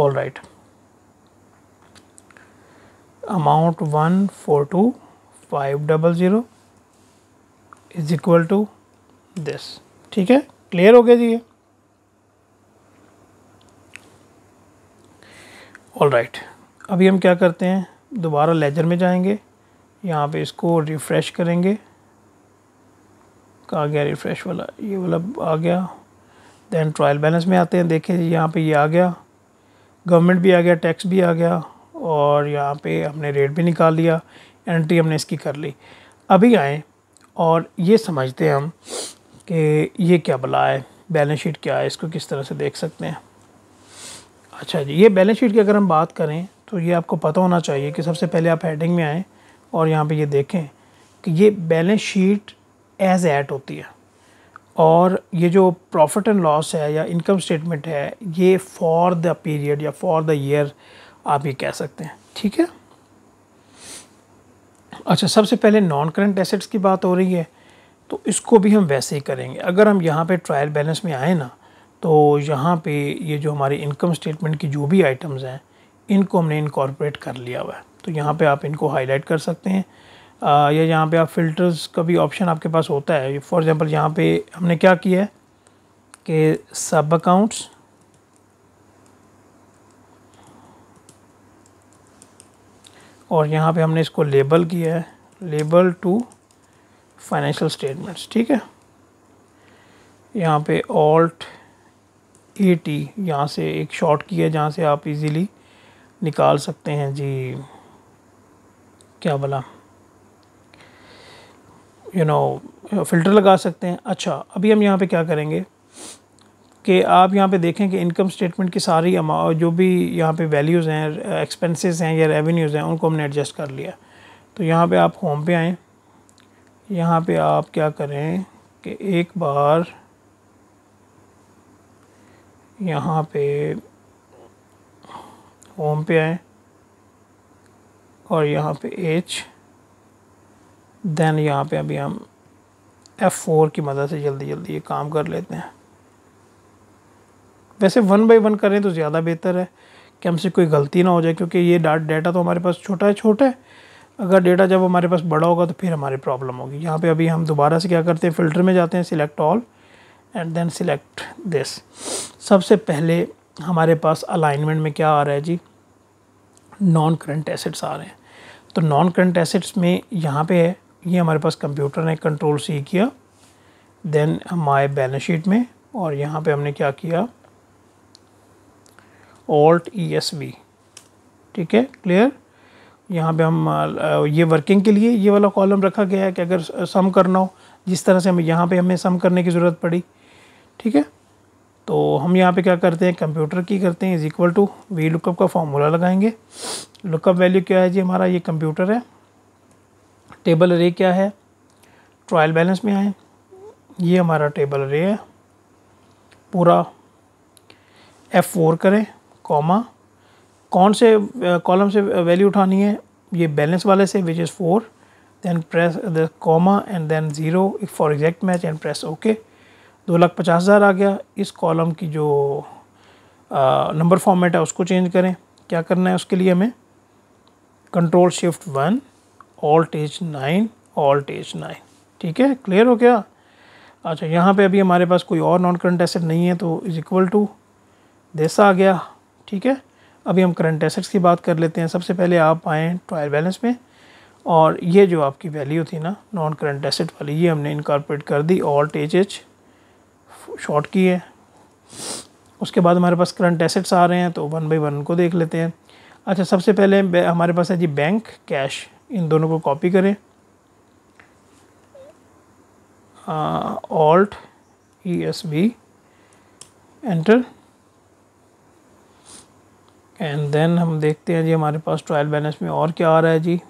S1: all right amount 142500 is equal to this ठीक है क्लियर हो गया जी ये ऑल राइट अभी हम क्या करते हैं दोबारा लेजर में जाएंगे यहाँ पे इसको रिफ़्रेश करेंगे कहा गया रिफ़्रेश वाला ये वाला आ गया देन ट्रायल बैलेंस में आते हैं देखें यहाँ पे ये आ गया गवर्नमेंट भी आ गया टैक्स भी आ गया और यहाँ पे हमने रेट भी निकाल लिया एंट्री हमने इसकी कर ली अभी आए और ये समझते हैं हम कि ये क्या बला है बैलेंस शीट क्या है इसको किस तरह से देख सकते हैं अच्छा जी ये बैलेंस शीट की अगर हम बात करें तो ये आपको पता होना चाहिए कि सबसे पहले आप हेडिंग में आएँ और यहाँ पर ये देखें कि ये बैलेंस शीट एज एट होती है और ये जो प्रॉफिट एंड लॉस है या इनकम स्टेटमेंट है ये फॉर द पीरियड या फॉर द ईयर आप ये कह सकते हैं ठीक है अच्छा सबसे पहले नॉन करंट एसेट्स की बात हो रही है तो इसको भी हम वैसे ही करेंगे अगर हम यहाँ पे ट्रायल बैलेंस में आए ना तो यहाँ पे ये जो हमारे इनकम स्टेटमेंट की जो भी आइटम्स हैं इनको हमने इनकॉर्पोरेट कर लिया हुआ है तो यहाँ पे आप इनको हाईलाइट कर सकते हैं या यहाँ पे आप फिल्टर्स का भी ऑप्शन आपके पास होता है फॉर एग्ज़ाम्पल यहाँ पे हमने क्या किया है कि सब अकाउंट्स और यहाँ पे हमने इसको लेबल किया है लेबल टू फाइनेंशियल स्टेटमेंट्स ठीक है यहाँ पे ऑल्ट ए टी यहाँ से एक शॉर्ट की है जहाँ से आप इजीली निकाल सकते हैं जी क्या बोला यू नो फ़िल्टर लगा सकते हैं अच्छा अभी हम यहाँ पे क्या करेंगे कि आप यहाँ पे देखें कि इनकम स्टेटमेंट की सारी अमाउंट जो भी यहाँ पे वैल्यूज़ हैं एक्सपेंसेस हैं या रेवेन्यूज़ हैं उनको हमने एडजस्ट कर लिया तो यहाँ पे आप होम पे आएँ यहाँ पे आप क्या करें कि एक बार यहाँ पे होम पे आएँ और यहाँ पे एच देन यहाँ पे अभी हम F4 की मदद से जल्दी जल्दी ये काम कर लेते हैं वैसे वन बाई वन करें तो ज़्यादा बेहतर है कि हमसे कोई गलती ना हो जाए क्योंकि ये डाट डेटा तो हमारे पास छोटा है छोटा है अगर डेटा जब हमारे पास बड़ा होगा तो फिर हमारी प्रॉब्लम होगी यहाँ पे अभी हम दोबारा से क्या करते हैं फ़िल्टर में जाते हैं select all and then select this सबसे पहले हमारे पास अलाइनमेंट में क्या आ रहा है जी नॉन करंट एसेट्स आ रहे हैं तो नॉन करंट एसेट्स में यहाँ पे है ये हमारे पास कंप्यूटर ने कंट्रोल सी किया देन हम आए बैलेंस शीट में और यहाँ पे हमने क्या किया ऑल्ट ई एस बी ठीक है क्लियर यहाँ पे हम ये वर्किंग के लिए ये वाला कॉलम रखा गया है कि अगर सम करना हो जिस तरह से हम यहाँ पे हमें सम करने की ज़रूरत पड़ी ठीक है तो हम यहाँ पे क्या करते हैं कंप्यूटर की करते हैं is equal to V lookup का फॉर्मूला लगाएंगे लुकअप वैल्यू क्या है जी हमारा ये कंप्यूटर है टेबल रे क्या है ट्रायल बैलेंस में आए ये हमारा टेबल रे है पूरा एफ़ फोर करें कॉमा कौन से कॉलम से वैल्यू उठानी है ये बैलेंस वाले से which is four than press comma and then zero for exact match and press okay दो लाख पचास हज़ार आ गया इस कॉलम की जो नंबर फॉर्मेट है उसको चेंज करें क्या करना है उसके लिए हमें control shift one alt H nine alt H nine ठीक है क्लियर हो गया अच्छा यहाँ पे अभी हमारे पास कोई और नॉन करंट एसेट नहीं है तो इज़ इक्वल टू दिस आ गया ठीक है अभी हम करंट एसेट्स की बात कर लेते हैं सबसे पहले आप आएँ ट्रायल बैलेंस में और ये जो आपकी वैल्यू थी ना नॉन करंट एसेट वाली ये हमने इनकॉर्पोरेट कर दी alt H H short key है उसके बाद हमारे पास करंट एसेट्स आ रहे हैं तो वन बाई वन को देख लेते हैं अच्छा सबसे पहले हमारे पास है जी बैंक कैश इन दोनों को कॉपी करें alt E S B enter and then हम देखते हैं जी हमारे पास ट्रायल बैलेंस में और क्या आ रहा है जी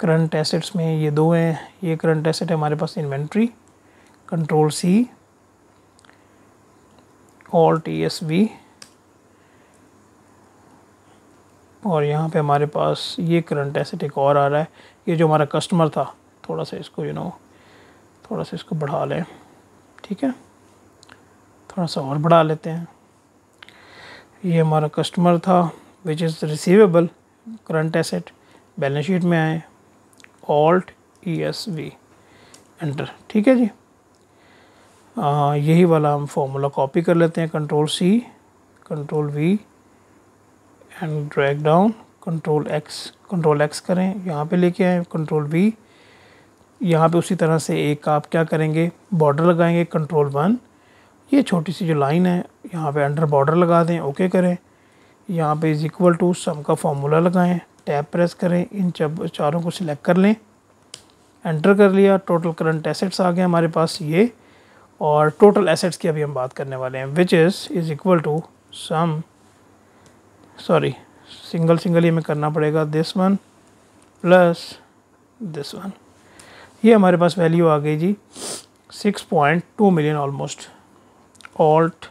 S1: करंट एसेट्स में ये दो हैं ये करंट एसेट है हमारे पास inventory control C alt E S B और यहाँ पे हमारे पास ये करंट एसेट एक और आ रहा है ये जो हमारा कस्टमर था थोड़ा सा इसको यू you नो know, थोड़ा सा इसको बढ़ा लें ठीक है थोड़ा सा और बढ़ा लेते हैं ये हमारा कस्टमर था which is receivable current asset balance sheet में आए alt E S V enter ठीक है जी आ, यही वाला हम फॉर्मूला कॉपी कर लेते हैं control C control V and drag down control X control X करें यहाँ पे लेके आए कंट्रोल वी यहाँ पे उसी तरह से एक आप क्या करेंगे बॉर्डर लगाएंगे कंट्रोल वन ये छोटी सी जो लाइन है यहाँ पे अंडर बॉर्डर लगा दें ओके करें यहाँ पे इज़ इक्वल टू सम का फॉर्मूला लगाएं टैप प्रेस करें इन चब चारों को सिलेक्ट कर लें एंटर कर लिया टोटल करंट एसेट्स आ गए हमारे पास ये और टोटल एसेट्स की अभी हम बात करने वाले हैं which is is equal to sum sorry single single ही हमें करना पड़ेगा this one plus this one ये हमारे पास वैल्यू आ गई जी 6.2 million almost alt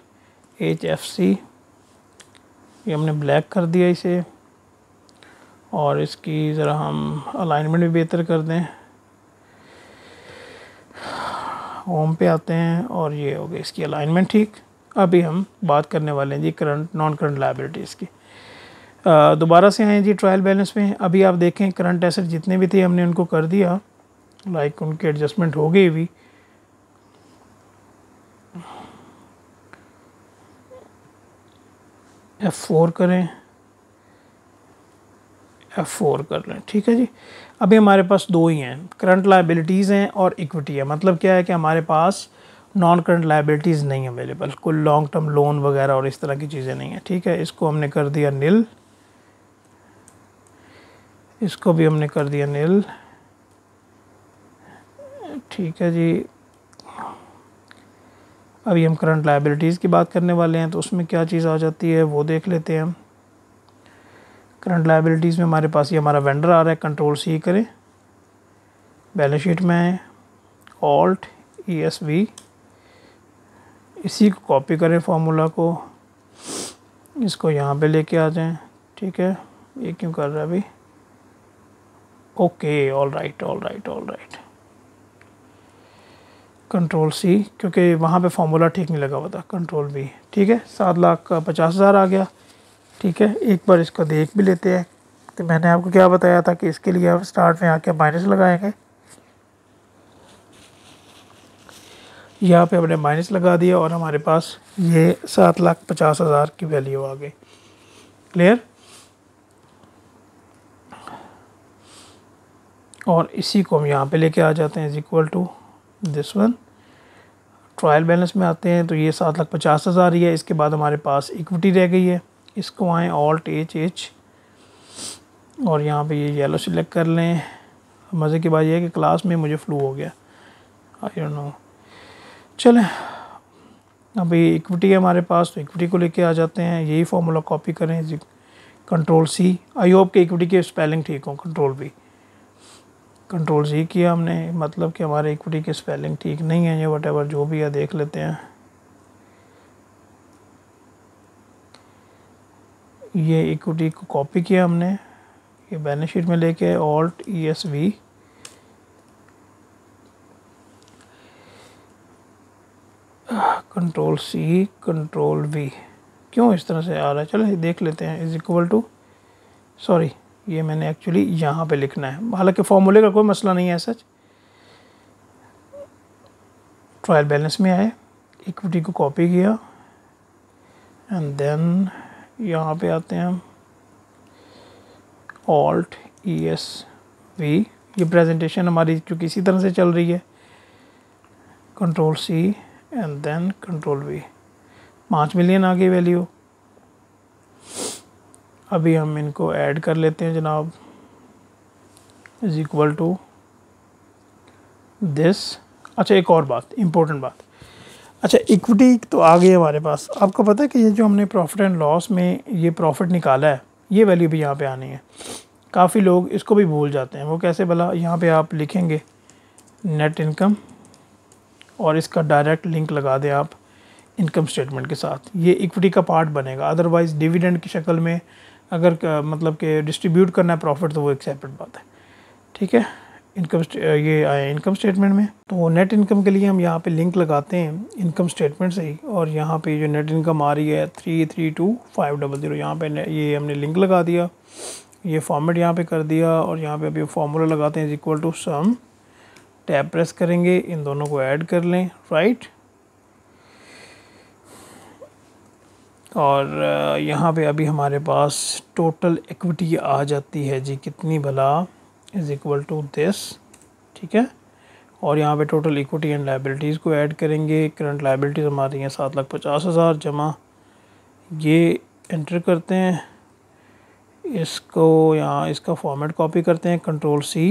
S1: H F C ये हमने ब्लैक कर दिया इसे और इसकी ज़रा हम अलाइनमेंट भी बेहतर कर दें होम पे आते हैं और ये हो गई इसकी अलाइनमेंट ठीक अभी हम बात करने वाले हैं जी करंट नॉन करंट लाइबिलिटीज़ की दोबारा से आए जी ट्रायल बैलेंस में अभी आप देखें करंट एसेट जितने भी थे हमने उनको कर दिया लाइक उनके एडजस्टमेंट हो गई भी एफ़ फोर करें एफ़ फोर कर लें ठीक है जी अभी हमारे पास दो ही हैं करंट लाइबिलिटीज़ हैं और इक्विटी है मतलब क्या है कि हमारे पास नॉन करंट लाइबिलिटीज़ नहीं अवेलेबल कोई लॉन्ग टर्म लोन वगैरह और इस तरह की चीज़ें नहीं हैं ठीक है इसको हमने कर दिया नील इसको भी हमने कर दिया नील ठीक है जी अभी हम करंट लाइबिलिटीज़ की बात करने वाले हैं तो उसमें क्या चीज़ आ जाती है वो देख लेते हैं करंट लाइबिलिटीज़ में हमारे पास ये हमारा वेंडर आ रहा है कंट्रोल सी करें बैलेंस शीट में ऑल्ट ई एस वी इसी को कॉपी करें फार्मूला को इसको यहाँ पे लेके आ जाएं ठीक है ये क्यों कर रहा है अभी okay all right all right all right control C क्योंकि वहाँ पे फार्मूला ठीक नहीं लगा हुआ था कंट्रोल बी ठीक है सात लाख का पचास हज़ार आ गया ठीक है एक बार इसको देख भी लेते हैं तो मैंने आपको क्या बताया था कि इसके लिए आप स्टार्ट में आके माइनस लगाएंगे यहाँ पे हमने माइनस लगा दिया और हमारे पास ये सात लाख पचास हज़ार की वैल्यू आ गई क्लियर और इसी को हम यहाँ पे लेके आ जाते हैं is equal to this one trial balance में आते हैं तो ये सात लाख पचास हज़ार ही है इसके बाद हमारे पास इक्विटी रह गई है इसको आएँ ऑल्ट एच एच और यहाँ पे ये येलो सिलेक्ट कर लें मज़े की बात यह है कि क्लास में मुझे फ्लू हो गया आई डोंट नो चलें अभी इक्विटी है हमारे पास तो इक्विटी को लेके आ जाते हैं यही फॉर्मूला कॉपी करें कंट्रोल सी आई होप के इक्विटी के स्पेलिंग ठीक हो कंट्रोल भी कंट्रोल जी किया हमने मतलब कि हमारे इक्विटी की स्पेलिंग ठीक नहीं है ये वट जो भी है देख लेते हैं ये इक्विटी को कॉपी किया हमने ये बैलेंस शीट में लेके alt E S V control C control V क्यों इस तरह से आ रहा है चलो देख लेते हैं इज़ इक्वल टू सॉरी ये मैंने एक्चुअली यहाँ पे लिखना है हालांकि फॉर्मूले का कोई मसला नहीं है सच ट्रायल बैलेंस में आए इक्विटी को कॉपी किया एंड देन यहाँ पे आते हैं ऑल्ट ई एस वी ये प्रेजेंटेशन हमारी चूँकि इसी तरह से चल रही है control C and then control V पाँच मिलियन आ गई वैल्यू अभी हम इनको ऐड कर लेते हैं जनाब इज इक्वल टू दिस अच्छा एक और बात इम्पोर्टेंट बात अच्छा इक्विटी तो आ गई हमारे पास आपको पता है कि ये जो हमने प्रॉफिट एंड लॉस में ये प्रॉफिट निकाला है ये वैल्यू भी यहाँ पे आनी है काफ़ी लोग इसको भी भूल जाते हैं वो कैसे भला यहाँ पे आप लिखेंगे नेट इनकम और इसका डायरेक्ट लिंक लगा दें आप इनकम स्टेटमेंट के साथ ये इक्विटी का पार्ट बनेगा अदरवाइज़ डिविडेंड की शक्ल में अगर मतलब के डिस्ट्रीब्यूट करना है प्रॉफिट तो वो एक सेपरेट बात है ठीक है इनकम ये आया इनकम स्टेटमेंट में तो नेट इनकम के लिए हम यहाँ पे लिंक लगाते हैं इनकम स्टेटमेंट से ही और यहाँ पे जो नेट इनकम आ रही है three three two five double zero यहाँ पर ये हमने लिंक लगा दिया ये फॉर्मेट यहाँ पे कर दिया और यहाँ पे अभी फार्मूला लगाते हैं is equal to sum tab press करेंगे इन दोनों को ऐड कर लें राइट और यहाँ पे अभी हमारे पास टोटल इक्विटी आ जाती है जी कितनी भला इज़ इक्वल टू दिस ठीक है और यहाँ पे टोटल इक्विटी एंड लाइबिलिटीज़ को ऐड करेंगे करंट लाइबिलिटीज़ हमारी हैं सात लाख पचास हज़ार जमा ये एंटर करते हैं इसको यहाँ इसका फॉर्मेट कॉपी करते हैं कंट्रोल सी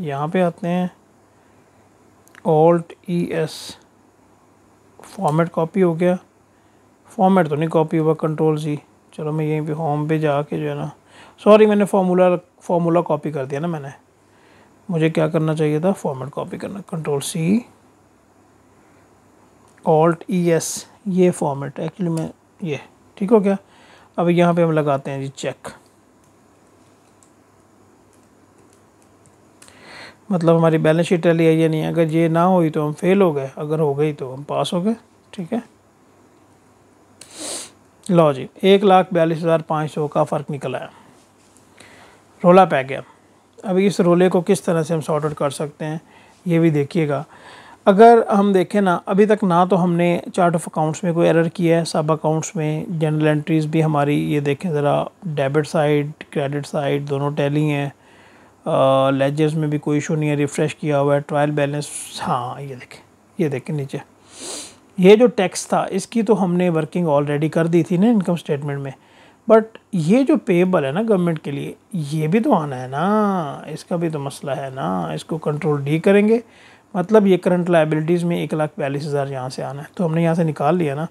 S1: यहाँ पे आते हैं alt E S format copy हो गया फॉर्मेट तो नहीं कॉपी हुआ कंट्रोल सी चलो मैं यहीं पे होम पे जाके जो है ना सॉरी मैंने फार्मूला फार्मूला कॉपी कर दिया ना मैंने मुझे क्या करना चाहिए था फॉर्मेट कॉपी करना control C alt E S ये फॉर्मेट एक्चुअली मैं ये ठीक हो गया अब यहाँ पे हम लगाते हैं जी चेक मतलब हमारी बैलेंस शीट टैली आई या नहीं अगर ये ना हुई तो हम फेल हो गए अगर हो गई तो हम पास हो गए ठीक है लो जी एक लाख बयालीस हज़ार पाँच सौ का फ़र्क निकल आया रोला पै गया अब इस रोले को किस तरह से हम शॉर्ट आउट कर सकते हैं ये भी देखिएगा अगर हम देखें ना अभी तक ना तो हमने चार्ट ऑफ अकाउंट्स में कोई एरर किया है सब अकाउंट्स में जनरल एंट्रीज़ भी हमारी ये देखें ज़रा डेबिट साइड क्रेडिट साइड दोनों टैली हैं लेजर्स में भी कोई इशू नहीं है रिफ़्रेश किया हुआ है ट्रायल बैलेंस हाँ ये देखें ये देखें नीचे ये जो टैक्स था इसकी तो हमने वर्किंग ऑलरेडी कर दी थी ना इनकम स्टेटमेंट में बट ये जो पेबल है ना गवर्नमेंट के लिए ये भी तो आना है ना इसका भी तो मसला है ना इसको कंट्रोल डी करेंगे मतलब ये करंट लाइबिलिटीज़ में एक लाख बयालीस हज़ार यहाँ से आना है तो हमने यहाँ से निकाल लिया ना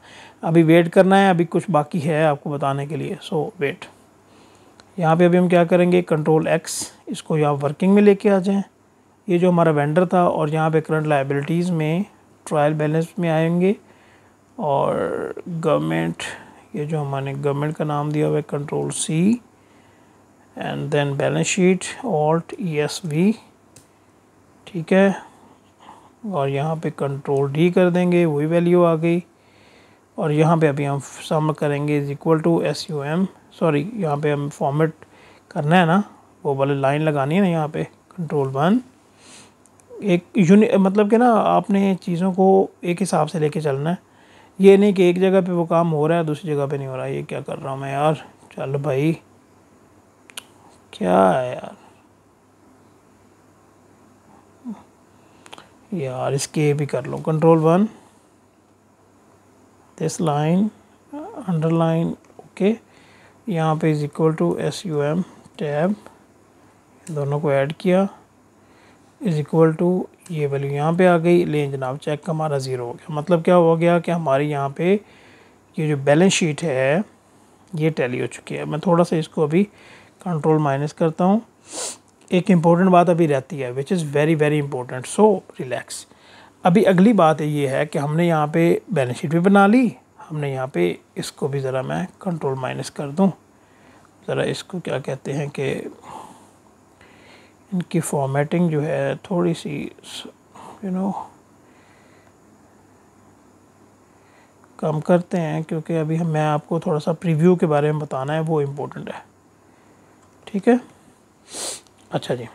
S1: अभी वेट करना है अभी कुछ बाकी है आपको बताने के लिए सो वेट यहाँ पे अभी हम क्या करेंगे कंट्रोल एक्स इसको यहाँ वर्किंग में लेके आ जाएँ ये जो हमारा वेंडर था और यहाँ पे करंट लाइबिलिटीज़ में ट्रायल बैलेंस में आएंगे और गवर्नमेंट ये जो हमारे गवर्नमेंट का नाम दिया हुआ है control C and then balance sheet alt E S V ठीक है और यहाँ पे कंट्रोल डी कर देंगे वही वैल्यू आ गई और यहाँ पे अभी हम सम करेंगे is equal to S U M sorry यहाँ पे हम फॉर्मेट करना है ना वो वाले लाइन लगानी है ना यहाँ पे कंट्रोल वन एक यूनि मतलब कि ना आपने चीज़ों को एक हिसाब से लेके चलना है ये नहीं कि एक जगह पे वो काम हो रहा है दूसरी जगह पे नहीं हो रहा है ये क्या कर रहा हूँ मैं यार चल भाई क्या है यार यार इसके भी कर लो control one this line underline okay यहाँ पे is equal to S U M tab दोनों को ऐड किया इज़ इक्वल टू ये वैल्यू यहाँ पे आ गई लेकिन जनाब चेक हमारा ज़ीरो हो गया मतलब क्या हो गया कि हमारे यहाँ पे ये जो बैलेंस शीट है ये टैली हो चुकी है मैं थोड़ा सा इसको अभी कंट्रोल माइनस करता हूँ एक इम्पॉर्टेंट बात अभी रहती है which is very very important so relax अभी अगली बात ये है कि हमने यहाँ पे बैलेंस शीट भी बना ली हमने यहाँ पे इसको भी ज़रा मैं कंट्रोल माइनस कर दूँ ज़रा इसको क्या कहते हैं कि इनकी फॉर्मेटिंग जो है थोड़ी सी यू नो कम करते हैं क्योंकि अभी हम मैं आपको थोड़ा सा प्रीव्यू के बारे में बताना है वो इम्पोर्टेंट है ठीक है अच्छा जी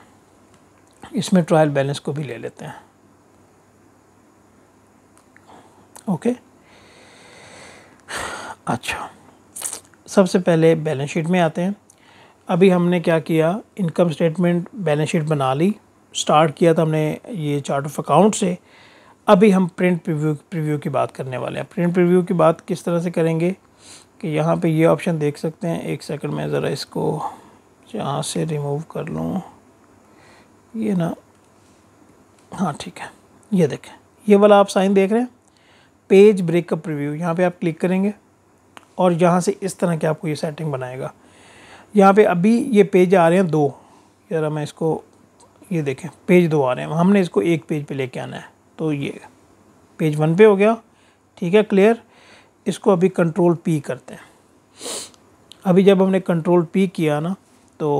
S1: इसमें ट्रायल बैलेंस को भी ले लेते हैं ओके अच्छा सबसे पहले बैलेंस शीट में आते हैं अभी हमने क्या किया इनकम स्टेटमेंट बैलेंस शीट बना ली स्टार्ट किया था हमने ये चार्ट ऑफ अकाउंट से अभी हम प्रिंट प्रीव्यू प्रीव्यू की बात करने वाले हैं प्रिंट प्रीव्यू की बात किस तरह से करेंगे कि यहाँ पे ये ऑप्शन देख सकते हैं एक सेकंड में ज़रा इसको यहाँ से रिमूव कर लूँ ये ना हाँ ठीक है ये देखें ये वाला आप साइन देख रहे हैं पेज ब्रेकअप रिव्यू यहाँ पर आप क्लिक करेंगे और यहाँ से इस तरह के आपको ये सेटिंग बनाएगा यहाँ पे अभी ये पेज आ रहे हैं दो यार मैं इसको ये देखें पेज दो आ रहे हैं हमने इसको एक पेज पे लेके आना है तो ये पेज वन पे हो गया ठीक है क्लियर इसको अभी कंट्रोल पी करते हैं अभी जब हमने कंट्रोल पी किया ना तो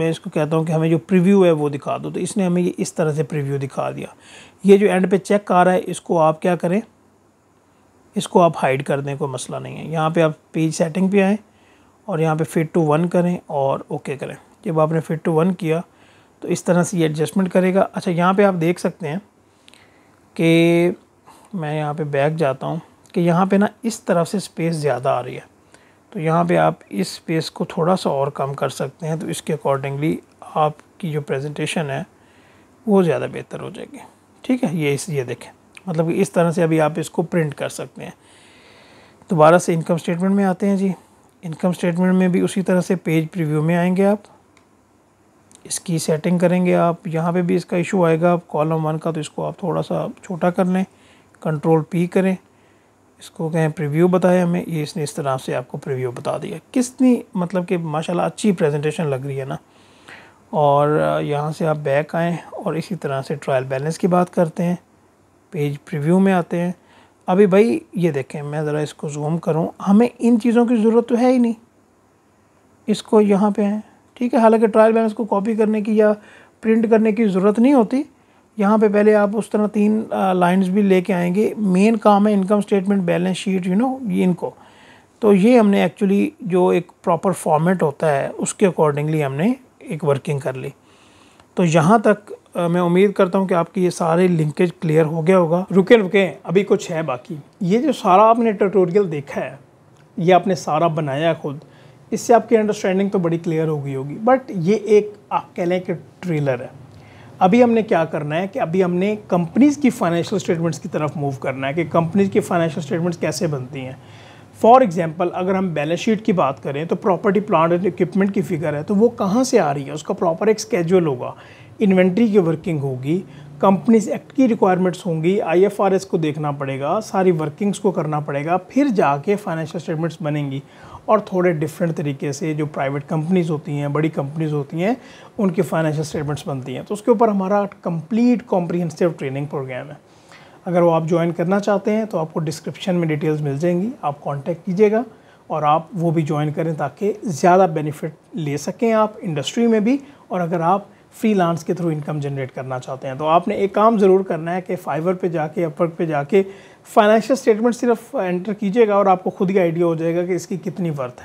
S1: मैं इसको कहता हूँ कि हमें जो प्रीव्यू है वो दिखा दो तो इसने हमें ये इस तरह से प्रीव्यू दिखा दिया ये जो एंड पे चेक आ रहा है इसको आप क्या करें इसको आप हाइड कर दें कोई मसला नहीं है यहाँ पे आप पेज सेटिंग पे आएँ और यहाँ पे फिट टू वन करें और ओके करें जब आपने फिट टू वन किया तो इस तरह से ये एडजस्टमेंट करेगा अच्छा यहाँ पे आप देख सकते हैं कि मैं यहाँ पे बैक जाता हूँ कि यहाँ पे ना इस तरफ से स्पेस ज़्यादा आ रही है तो यहाँ पे आप इस स्पेस को थोड़ा सा और कम कर सकते हैं तो इसके अकॉर्डिंगली आपकी जो प्रजेंटेशन है वो ज़्यादा बेहतर हो जाएगी ठीक है ये इस ये देखें मतलब कि इस तरह से अभी आप इसको प्रिंट कर सकते हैं दोबारा से इनकम स्टेटमेंट में आते हैं जी इनकम स्टेटमेंट में भी उसी तरह से पेज प्रीव्यू में आएंगे आप इसकी सेटिंग करेंगे आप यहाँ पे भी इसका इशू आएगा आप कॉलम वन का तो इसको आप थोड़ा सा छोटा कर लें कंट्रोल पी करें इसको कहें प्रीव्यू बताया हमें ये इसने इस तरह से आपको प्रीव्यू बता दिया कितनी मतलब कि माशाल्लाह अच्छी प्रेजेंटेशन लग रही है ना और यहाँ से आप बैक आएँ और इसी तरह से ट्रायल बैलेंस की बात करते हैं पेज प्रिव्यू में आते हैं अभी भाई ये देखें मैं ज़रा इसको जूम करूँ हमें इन चीज़ों की ज़रूरत तो है ही नहीं इसको यहाँ पे है ठीक है हालांकि ट्रायल बैलेंस को कॉपी करने की या प्रिंट करने की ज़रूरत नहीं होती यहाँ पे पहले आप उस तरह तीन लाइंस भी लेके आएंगे मेन काम है income statement balance sheet you know ये इनको तो ये हमने एक्चुअली जो एक प्रॉपर फॉर्मेट होता है उसके अकॉर्डिंगली हमने एक वर्किंग कर ली तो यहाँ तक मैं उम्मीद करता हूँ कि आपकी ये सारे लिंकेज क्लियर हो गया होगा रुके रुके अभी कुछ है बाकी ये जो सारा आपने ट्यूटोरियल देखा है ये आपने सारा बनाया खुद इससे आपकी अंडरस्टैंडिंग तो बड़ी क्लियर हो गई होगी बट ये एक आप कह लें कि ट्रेलर है अभी हमने क्या करना है कि अभी हमने कंपनीज़ की फाइनेंशियल स्टेटमेंट्स की तरफ मूव करना है कि कंपनीज़ की फाइनेंशियल स्टेटमेंट्स कैसे बनती हैं फॉर एग्ज़ाम्पल अगर हम बैलेंस शीट की बात करें तो प्रॉपर्टी प्लांट एंड इक्विपमेंट की फिगर है तो वो कहाँ से आ रही है उसका प्रॉपर एक स्केजुअल होगा इन्वेंट्री की वर्किंग होगी कंपनीज एक्ट की रिक्वायरमेंट्स होंगी आईएफआरएस को देखना पड़ेगा सारी वर्किंग्स को करना पड़ेगा फिर जाके फाइनेंशियल स्टेटमेंट्स बनेंगी और थोड़े डिफरेंट तरीके से जो प्राइवेट कंपनीज होती हैं बड़ी कंपनीज होती हैं उनकी फाइनेंशियल स्टेटमेंट्स बनती हैं तो उसके ऊपर हमारा कंप्लीट कॉम्प्रीहेंसिव ट्रेनिंग प्रोग्राम है अगर वो आप ज्वाइन करना चाहते हैं तो आपको डिस्क्रिप्शन में डिटेल्स मिल जाएंगी आप कॉन्टैक्ट कीजिएगा और आप वो भी ज्वाइन करें ताकि ज़्यादा बेनिफिट ले सकें आप इंडस्ट्री में भी और अगर आप फ्रीलांस के थ्रू इनकम जनरेट करना चाहते हैं तो आपने एक काम ज़रूर करना है कि फाइवर पे जाके अपवर्क पे जाके फाइनेंशियल स्टेटमेंट सिर्फ एंटर कीजिएगा और आपको खुद ही आइडिया हो जाएगा कि इसकी कितनी वर्थ है